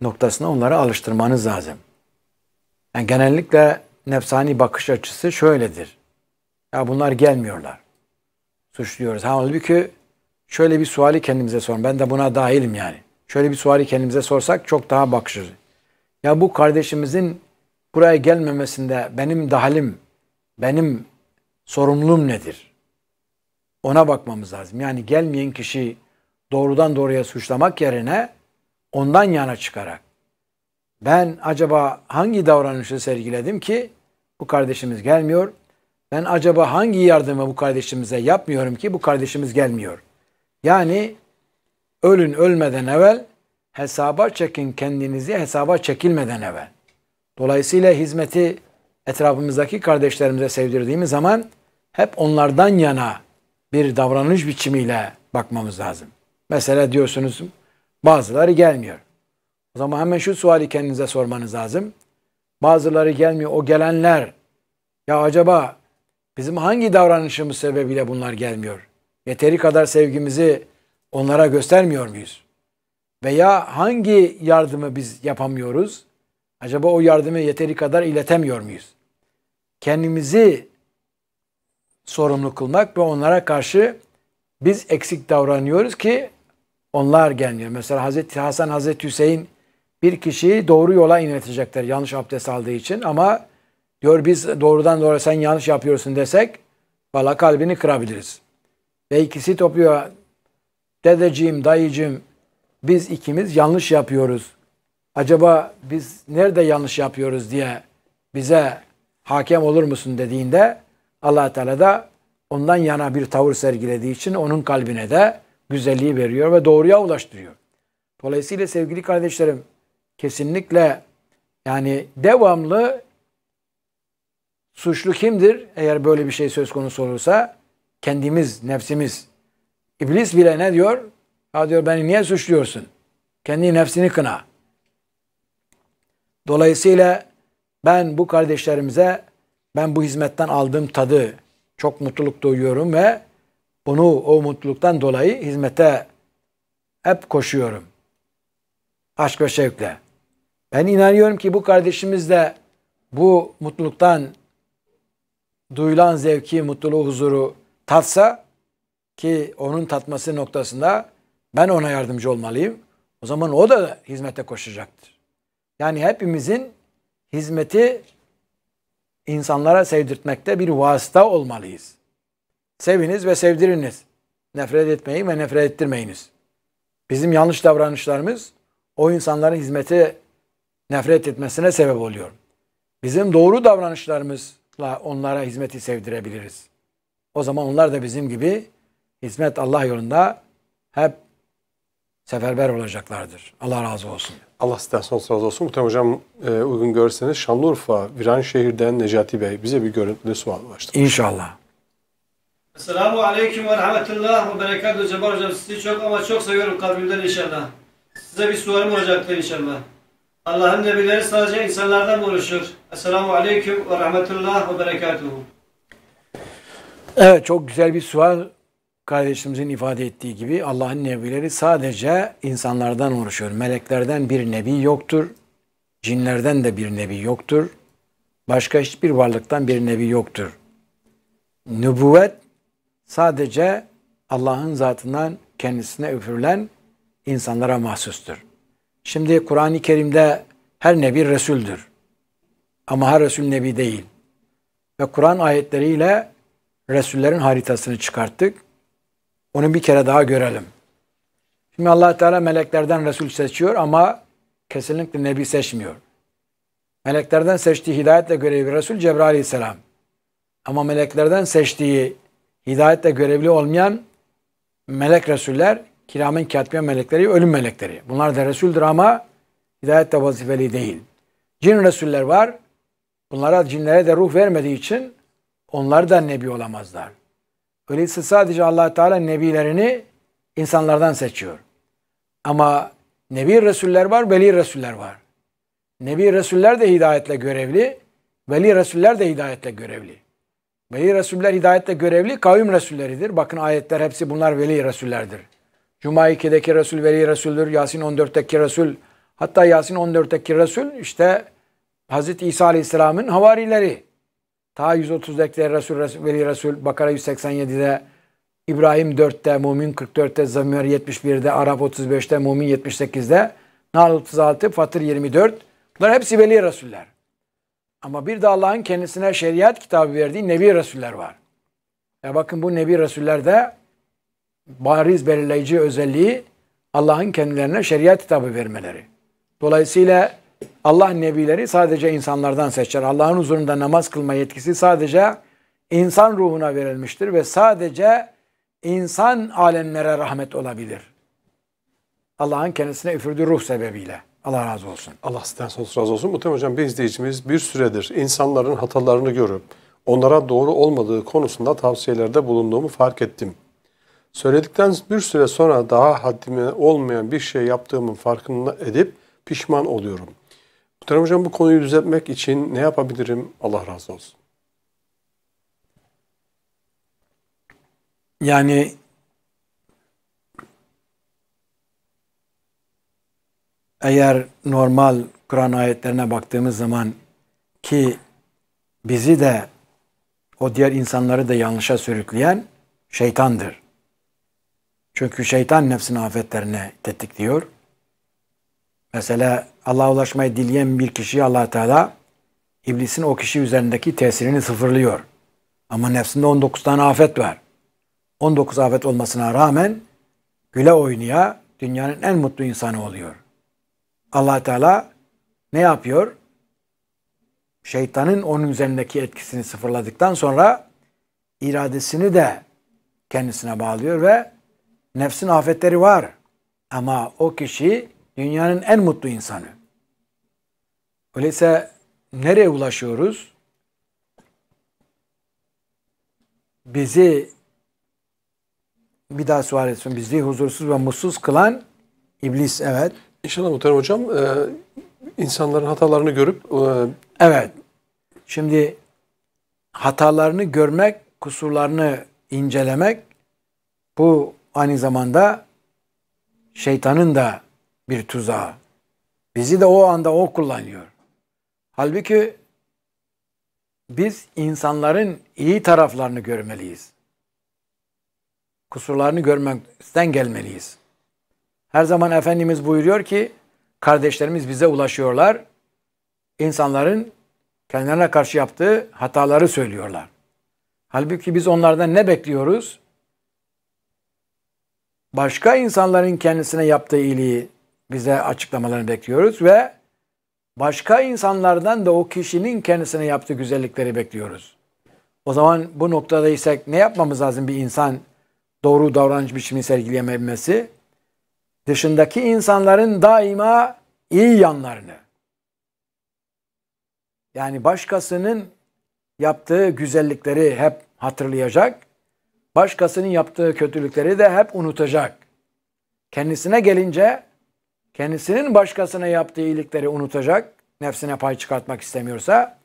noktasına onları alıştırmanız lazım. Yani genellikle nefsani bakış açısı şöyledir. Ya bunlar gelmiyorlar. Suçluyoruz. Halbuki şöyle bir suali kendimize sorun. Ben de buna dahilim yani. Şöyle bir suali kendimize sorsak çok daha bakışır. Ya bu kardeşimizin buraya gelmemesinde benim dahilim, benim sorumluluğum nedir? Ona bakmamız lazım. Yani gelmeyen kişi doğrudan doğruya suçlamak yerine ondan yana çıkarak ben acaba hangi davranışı sergiledim ki bu kardeşimiz gelmiyor? Ben acaba hangi yardımı bu kardeşimize yapmıyorum ki bu kardeşimiz gelmiyor? Yani ölün ölmeden evvel hesaba çekin kendinizi hesaba çekilmeden evvel. Dolayısıyla hizmeti etrafımızdaki kardeşlerimize sevdirdiğimiz zaman hep onlardan yana bir davranış biçimiyle bakmamız lazım. Mesela diyorsunuz bazıları gelmiyor. O zaman hemen şu suali kendinize sormanız lazım. Bazıları gelmiyor. O gelenler ya acaba bizim hangi davranışımız sebebiyle bunlar gelmiyor? Yeteri kadar sevgimizi onlara göstermiyor muyuz? Veya hangi yardımı biz yapamıyoruz? Acaba o yardımı yeteri kadar iletemiyor muyuz? Kendimizi sorumlu kılmak ve onlara karşı biz eksik davranıyoruz ki onlar gelmiyor. Mesela Hazreti Hasan, Hazreti Hüseyin bir kişiyi doğru yola inletecekler yanlış abdest aldığı için ama diyor biz doğrudan doğru sen yanlış yapıyorsun desek valla kalbini kırabiliriz. Ve ikisi topluyor. Dedeciğim, dayıcığım biz ikimiz yanlış yapıyoruz. Acaba biz nerede yanlış yapıyoruz diye bize hakem olur musun dediğinde allah Teala da ondan yana bir tavır sergilediği için onun kalbine de güzelliği veriyor ve doğruya ulaştırıyor. Dolayısıyla sevgili kardeşlerim kesinlikle yani devamlı suçlu kimdir? Eğer böyle bir şey söz konusu olursa kendimiz, nefsimiz. İblis bile ne diyor? Ya diyor beni niye suçluyorsun? Kendi nefsini kına. Dolayısıyla ben bu kardeşlerimize ben bu hizmetten aldığım tadı çok mutluluk duyuyorum ve bunu o mutluluktan dolayı hizmete hep koşuyorum. Aşk ve şevkle. Ben inanıyorum ki bu kardeşimiz de bu mutluluktan duyulan zevki, mutluluğu, huzuru tatsa ki onun tatması noktasında ben ona yardımcı olmalıyım. O zaman o da hizmete koşacaktır. Yani hepimizin hizmeti insanlara sevdirtmekte bir vasıta olmalıyız. Seviniz ve sevdiriniz. Nefret etmeyin ve nefret ettirmeyiniz. Bizim yanlış davranışlarımız o insanların hizmete nefret etmesine sebep oluyor. Bizim doğru davranışlarımızla onlara hizmeti sevdirebiliriz. O zaman onlar da bizim gibi hizmet Allah yolunda hep seferber olacaklardır. Allah razı olsun. Allah sizden sonsuz razı olsun. Muhtemelen hocam e, uygun görürseniz Şanlıurfa Viranşehir'den Necati Bey bize bir görüntülü sual başlamış. İnşallah. Selamu Aleyküm ve Rahmetullah ve Berekatuhu Cemal Hocam. Sizi çok ama çok seviyorum kalbimden inşallah. Size bir sualım olacaktı inşallah. Allah'ın nebileri sadece insanlardan oluşur? Esselamu Aleyküm ve Rahmetullah ve Berekatuhu. Evet çok güzel bir sual. Kardeşimizin ifade ettiği gibi Allah'ın nebileri sadece insanlardan oluşuyor. Meleklerden bir nebi yoktur. Cinlerden de bir nebi yoktur. Başka hiçbir varlıktan bir nebi yoktur. Nübüvvet sadece Allah'ın zatından kendisine öfürülen insanlara mahsustur. Şimdi Kur'an-ı Kerim'de her nebi Resul'dür. Ama her Resul nebi değil. Ve Kur'an ayetleriyle Resullerin haritasını çıkarttık. Onu bir kere daha görelim. Şimdi allah Teala meleklerden Resul seçiyor ama kesinlikle Nebi seçmiyor. Meleklerden seçtiği hidayetle görevli Resul Cebrail Aleyhisselam. Ama meleklerden seçtiği hidayetle görevli olmayan melek resuller, kiramın katibe melekleri, ölüm melekleri. Bunlar da resuldür ama hidayetle vazifeli değil. Cin resuller var. Bunlara cinlere de ruh vermediği için onlar da nebi olamazlar. Öyleyse sadece allah Teala nebilerini insanlardan seçiyor. Ama nebi resuller var, veli resuller var. Nebi resuller de hidayetle görevli, veli resuller de hidayetle görevli. Veli Resuller hidayette görevli kavim Resulleridir. Bakın ayetler hepsi bunlar Veli Resullerdir. Cuma 2'deki Resul Veli Resul'dür. Yasin 14'teki Resul. Hatta Yasin 14'teki Resul işte Hazreti İsa Aleyhisselam'ın havarileri. Ta 130'daki Resul, Resul, Veli Resul, Bakara 187'de, İbrahim 4'te, Mumin 44'te, Zamiyer 71'de, Arap 35'te, Mumin 78'de, Nahl 36, Fatır 24. Bunlar hepsi Veli Resuller. Ama bir de Allah'ın kendisine şeriat kitabı verdiği nebi resuller var. Ya bakın bu nebi resullerde bariz belirleyici özelliği Allah'ın kendilerine şeriat kitabı vermeleri. Dolayısıyla Allah nebileri sadece insanlardan seçer. Allah'ın huzurunda namaz kılma yetkisi sadece insan ruhuna verilmiştir ve sadece insan alemlere rahmet olabilir. Allah'ın kendisine üfürdüğü ruh sebebiyle. Allah razı olsun. Allah sizden sonsuz razı olsun. Muhtemelen Hocam bir izleyicimiz bir süredir insanların hatalarını görüp onlara doğru olmadığı konusunda tavsiyelerde bulunduğumu fark ettim. Söyledikten bir süre sonra daha haddime olmayan bir şey yaptığımın farkında edip pişman oluyorum. Muhterem Hocam bu konuyu düzeltmek için ne yapabilirim? Allah razı olsun. Yani eğer normal Kur'an ayetlerine baktığımız zaman ki bizi de o diğer insanları da yanlışa sürükleyen şeytandır. Çünkü şeytan nefsin afetlerine tetikliyor. Mesela Allah'a ulaşmayı dileyen bir kişiyi allah Teala iblisin o kişi üzerindeki tesirini sıfırlıyor. Ama nefsinde 19 tane afet var. 19 afet olmasına rağmen güle oynaya dünyanın en mutlu insanı oluyor allah Teala ne yapıyor? Şeytanın onun üzerindeki etkisini sıfırladıktan sonra iradesini de kendisine bağlıyor ve nefsin afetleri var. Ama o kişi dünyanın en mutlu insanı. Öyleyse nereye ulaşıyoruz? Bizi bir daha sual etsin. Bizi huzursuz ve mutsuz kılan iblis evet. İnşallah Muhterem Hocam e, insanların hatalarını görüp... E... Evet. Şimdi hatalarını görmek, kusurlarını incelemek bu aynı zamanda şeytanın da bir tuzağı. Bizi de o anda o kullanıyor. Halbuki biz insanların iyi taraflarını görmeliyiz. Kusurlarını görmekten gelmeliyiz. Her zaman Efendimiz buyuruyor ki kardeşlerimiz bize ulaşıyorlar. İnsanların kendilerine karşı yaptığı hataları söylüyorlar. Halbuki biz onlardan ne bekliyoruz? Başka insanların kendisine yaptığı iyiliği bize açıklamalarını bekliyoruz ve başka insanlardan da o kişinin kendisine yaptığı güzellikleri bekliyoruz. O zaman bu noktada ise ne yapmamız lazım bir insan doğru davranış biçimi sergileyememesi? dışındaki insanların daima iyi yanlarını, yani başkasının yaptığı güzellikleri hep hatırlayacak, başkasının yaptığı kötülükleri de hep unutacak. Kendisine gelince kendisinin başkasına yaptığı iyilikleri unutacak, nefsine pay çıkartmak istemiyorsa,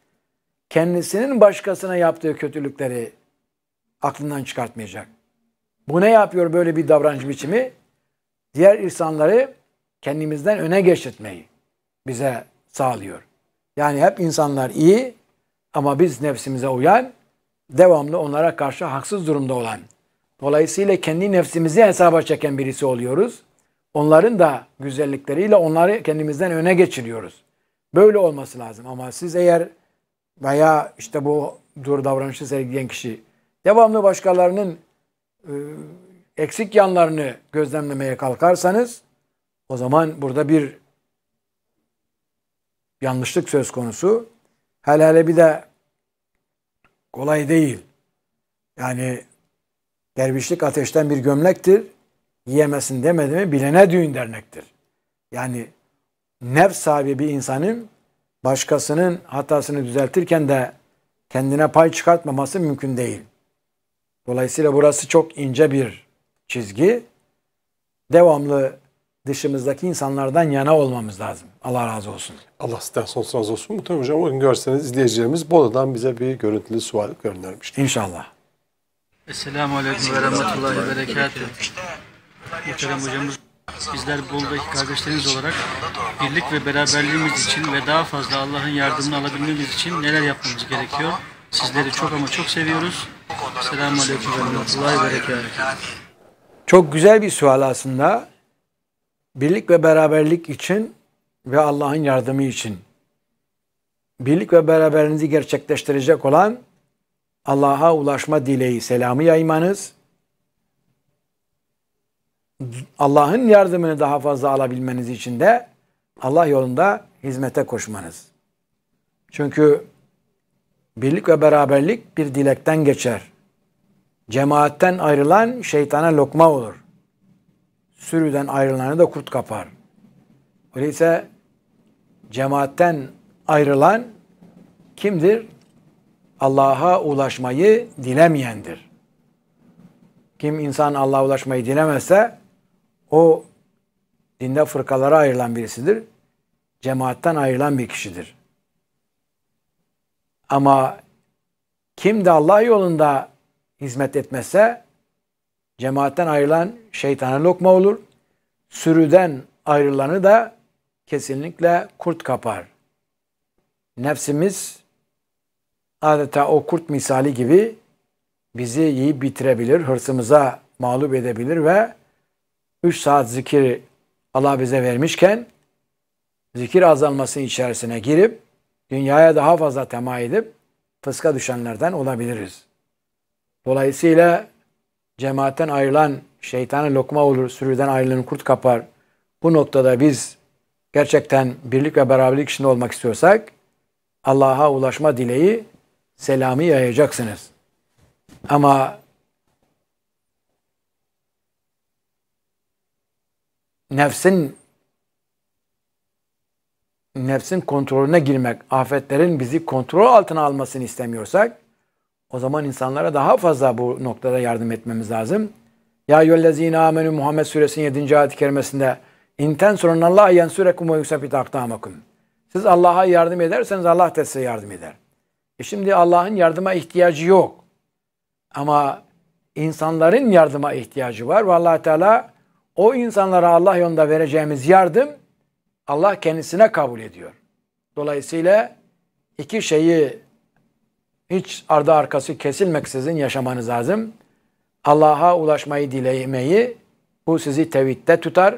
kendisinin başkasına yaptığı kötülükleri aklından çıkartmayacak. Bu ne yapıyor böyle bir davranış biçimi? diğer insanları kendimizden öne geçirtmeyi bize sağlıyor. Yani hep insanlar iyi ama biz nefsimize uyan, devamlı onlara karşı haksız durumda olan, dolayısıyla kendi nefsimizi hesaba çeken birisi oluyoruz. Onların da güzellikleriyle onları kendimizden öne geçiriyoruz. Böyle olması lazım ama siz eğer veya işte bu dur davranışı sergileyen kişi devamlı başkalarının e, eksik yanlarını gözlemlemeye kalkarsanız o zaman burada bir yanlışlık söz konusu. Hele hele bir de kolay değil. Yani dervişlik ateşten bir gömlektir. Yiyemesin demedi mi bilene düğün dernektir. Yani nef sahibi bir insanın başkasının hatasını düzeltirken de kendine pay çıkartmaması mümkün değil. Dolayısıyla burası çok ince bir çizgi devamlı dışımızdaki insanlardan yana olmamız lazım. Allah razı olsun. Allah sizden sonsuz razı olsun. Muhtemelen hocam bugün görseniz izleyicilerimiz Bolu'dan bize bir görüntülü sual göndermişti. İnşallah. Esselamu Aleyküm ve Rahmetullahi ve Berekatuhu. Muhterem hocamız bizler Bolu'daki kardeşleriniz olarak birlik ve beraberliğimiz için ve daha fazla Allah'ın yardımını alabilmemiz için neler yapmamız gerekiyor? Sizleri çok ama çok seviyoruz. Selamun Aleyküm ve Rahmetullahi ve Berekatuhu. Çok güzel bir sual aslında. Birlik ve beraberlik için ve Allah'ın yardımı için. Birlik ve beraberliğinizi gerçekleştirecek olan Allah'a ulaşma dileği, selamı yaymanız, Allah'ın yardımını daha fazla alabilmeniz için de Allah yolunda hizmete koşmanız. Çünkü birlik ve beraberlik bir dilekten geçer. Cemaatten ayrılan şeytana lokma olur. Sürüden ayrılanı da kurt kapar. Öyleyse cemaatten ayrılan kimdir? Allah'a ulaşmayı dilemeyendir. Kim insan Allah'a ulaşmayı dilemezse o dinde fırkalara ayrılan birisidir. Cemaatten ayrılan bir kişidir. Ama kim de Allah yolunda hizmet etmezse cemaatten ayrılan şeytana lokma olur. Sürüden ayrılanı da kesinlikle kurt kapar. Nefsimiz adeta o kurt misali gibi bizi yiyip bitirebilir, hırsımıza mağlup edebilir ve 3 saat zikir Allah bize vermişken zikir azalması içerisine girip dünyaya daha fazla tema edip fıska düşenlerden olabiliriz. Dolayısıyla cemaatten ayrılan şeytana lokma olur, sürüden ayrılan kurt kapar. Bu noktada biz gerçekten birlik ve beraberlik içinde olmak istiyorsak Allah'a ulaşma dileği selamı yayacaksınız. Ama nefsin nefsin kontrolüne girmek, afetlerin bizi kontrol altına almasını istemiyorsak o zaman insanlara daha fazla bu noktada yardım etmemiz lazım. Ya yüllezine amenü Muhammed suresinin 7. ayet-i kerimesinde İnten Allah yensurekum ve yüksepit aktamakum. Siz Allah'a yardım ederseniz Allah da size yardım eder. E şimdi Allah'ın yardıma ihtiyacı yok. Ama insanların yardıma ihtiyacı var. Ve allah Teala o insanlara Allah yolunda vereceğimiz yardım Allah kendisine kabul ediyor. Dolayısıyla iki şeyi hiç ardı arkası kesilmeksizin yaşamanız lazım. Allah'a ulaşmayı dilemeyi bu sizi tevhidde tutar.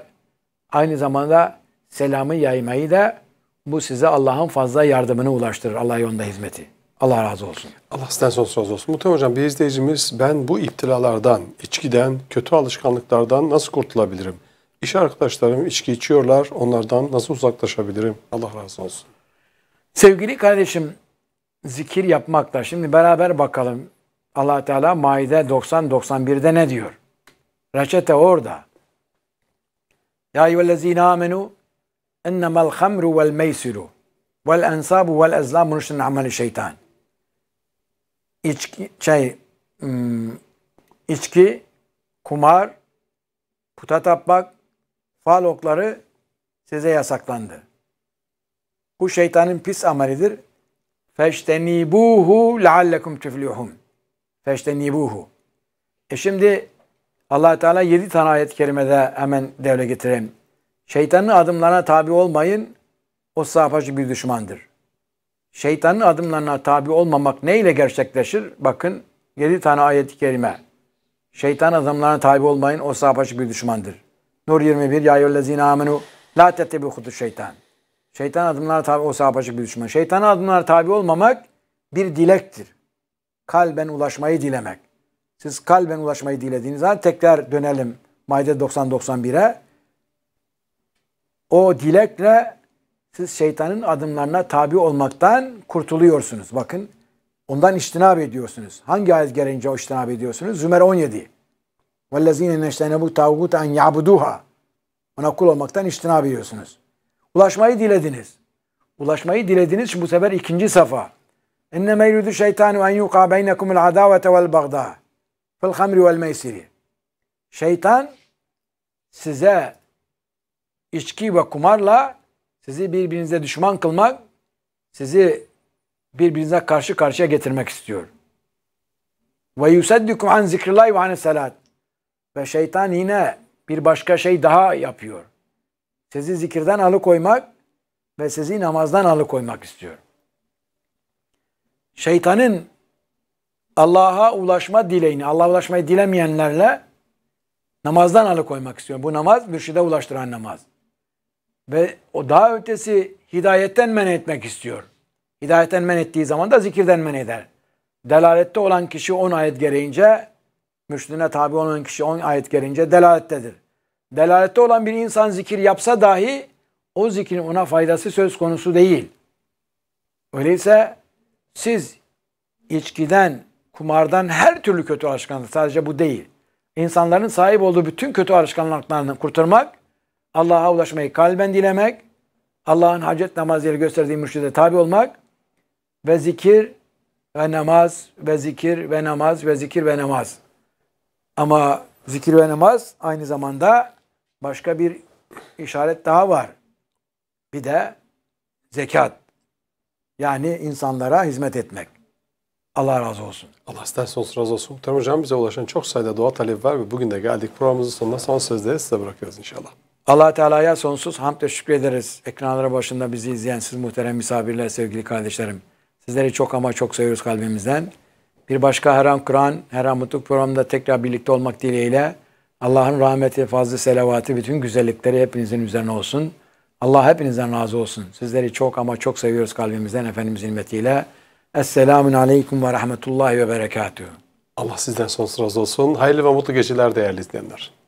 Aynı zamanda selamı yaymayı da bu size Allah'ın fazla yardımını ulaştırır. Allah yolunda hizmeti. Allah razı olsun. Allah sizden sonsuz razı olsun. Muhtemelen hocam bir izleyicimiz ben bu iptilalardan, içkiden, kötü alışkanlıklardan nasıl kurtulabilirim? İş arkadaşlarım içki içiyorlar. Onlardan nasıl uzaklaşabilirim? Allah razı olsun. Sevgili kardeşim zikir yapmakla. Şimdi beraber bakalım allah Teala Maide 90-91'de ne diyor? Reçete orada. Ya eyyühellezine amenu ennemel hamru vel meysiru vel ensabu vel ezlamu rüştün ameli şeytan. İçki, şey, hmm, içki, kumar, puta tapmak, fal okları size yasaklandı. Bu şeytanın pis amelidir Feştenibuhu leallekum tuflihun. Feştenibuhu. E şimdi allah Teala yedi tane ayet-i kerimede hemen devre getirelim. Şeytanın adımlarına tabi olmayın. O sahafaçı bir düşmandır. Şeytanın adımlarına tabi olmamak ne ile gerçekleşir? Bakın yedi tane ayet-i kerime. Şeytan adımlarına tabi olmayın. O sahafaçı bir düşmandır. Nur 21 Ya eyyühellezine amenu la tetebi hudu şeytan. Şeytan adımlara tabi o sahapaşık bir düşman. Şeytan adımlara tabi olmamak bir dilektir. Kalben ulaşmayı dilemek. Siz kalben ulaşmayı dilediğiniz zaman tekrar dönelim Maide 90-91'e. O dilekle siz şeytanın adımlarına tabi olmaktan kurtuluyorsunuz. Bakın ondan iştinab ediyorsunuz. Hangi ayet gelince o iştinab ediyorsunuz? Zümer 17. وَالَّذ۪ينَ نَشْتَنَبُوا تَعُغُوتَ اَنْ يَعْبُدُوهَا Ona kul olmaktan iştinab ediyorsunuz. Ulaşmayı dilediniz. Ulaşmayı dilediniz. Şimdi bu sefer ikinci safa. İnne meyludu şeytanu en yuqa beynekumul adavete vel bagda fil hamri vel meysiri. Şeytan size içki ve kumarla sizi birbirinize düşman kılmak, sizi birbirinize karşı karşıya getirmek istiyor. Ve yusaddikum an zikrillahi ve an salat. Ve şeytan yine bir başka şey daha yapıyor. Sizi zikirden alıkoymak ve sizi namazdan alıkoymak istiyorum. Şeytanın Allah'a ulaşma dileğini, Allah'a ulaşmayı dilemeyenlerle namazdan alıkoymak istiyorum. Bu namaz mürşide ulaştıran namaz. Ve o daha ötesi hidayetten men etmek istiyor. Hidayetten men ettiği zaman da zikirden men eder. Delalette olan kişi 10 ayet gereğince, mürşidine tabi olan kişi 10 ayet gereğince delalettedir. Delalette olan bir insan zikir yapsa dahi o zikrin ona faydası söz konusu değil. Öyleyse siz içkiden, kumardan her türlü kötü alışkanlık sadece bu değil. İnsanların sahip olduğu bütün kötü alışkanlıklarını kurtarmak, Allah'a ulaşmayı kalben dilemek, Allah'ın hacet namazıyla gösterdiği mürşide tabi olmak ve zikir ve namaz ve zikir ve namaz ve zikir ve namaz. Ama zikir ve namaz aynı zamanda başka bir işaret daha var. Bir de zekat. Yani insanlara hizmet etmek. Allah razı olsun. Allah isterse olsun razı olsun. Muhterem Hocam bize ulaşan çok sayıda dua talebi var ve bugün de geldik. Programımızın sonuna son sözleri size bırakıyoruz inşallah. allah Teala'ya sonsuz hamd ve şükür ederiz. Ekranları başında bizi izleyen siz muhterem misafirler, sevgili kardeşlerim. Sizleri çok ama çok seviyoruz kalbimizden. Bir başka her an Kur'an, her an mutluluk programında tekrar birlikte olmak dileğiyle. Allah'ın rahmeti, fazla selavatı, bütün güzellikleri hepinizin üzerine olsun. Allah hepinizden razı olsun. Sizleri çok ama çok seviyoruz kalbimizden Efendimizin himetiyle. Esselamun Aleyküm ve Rahmetullahi ve Berekatuhu. Allah sizden sonsuz razı olsun. Hayırlı ve mutlu geceler değerli izleyenler.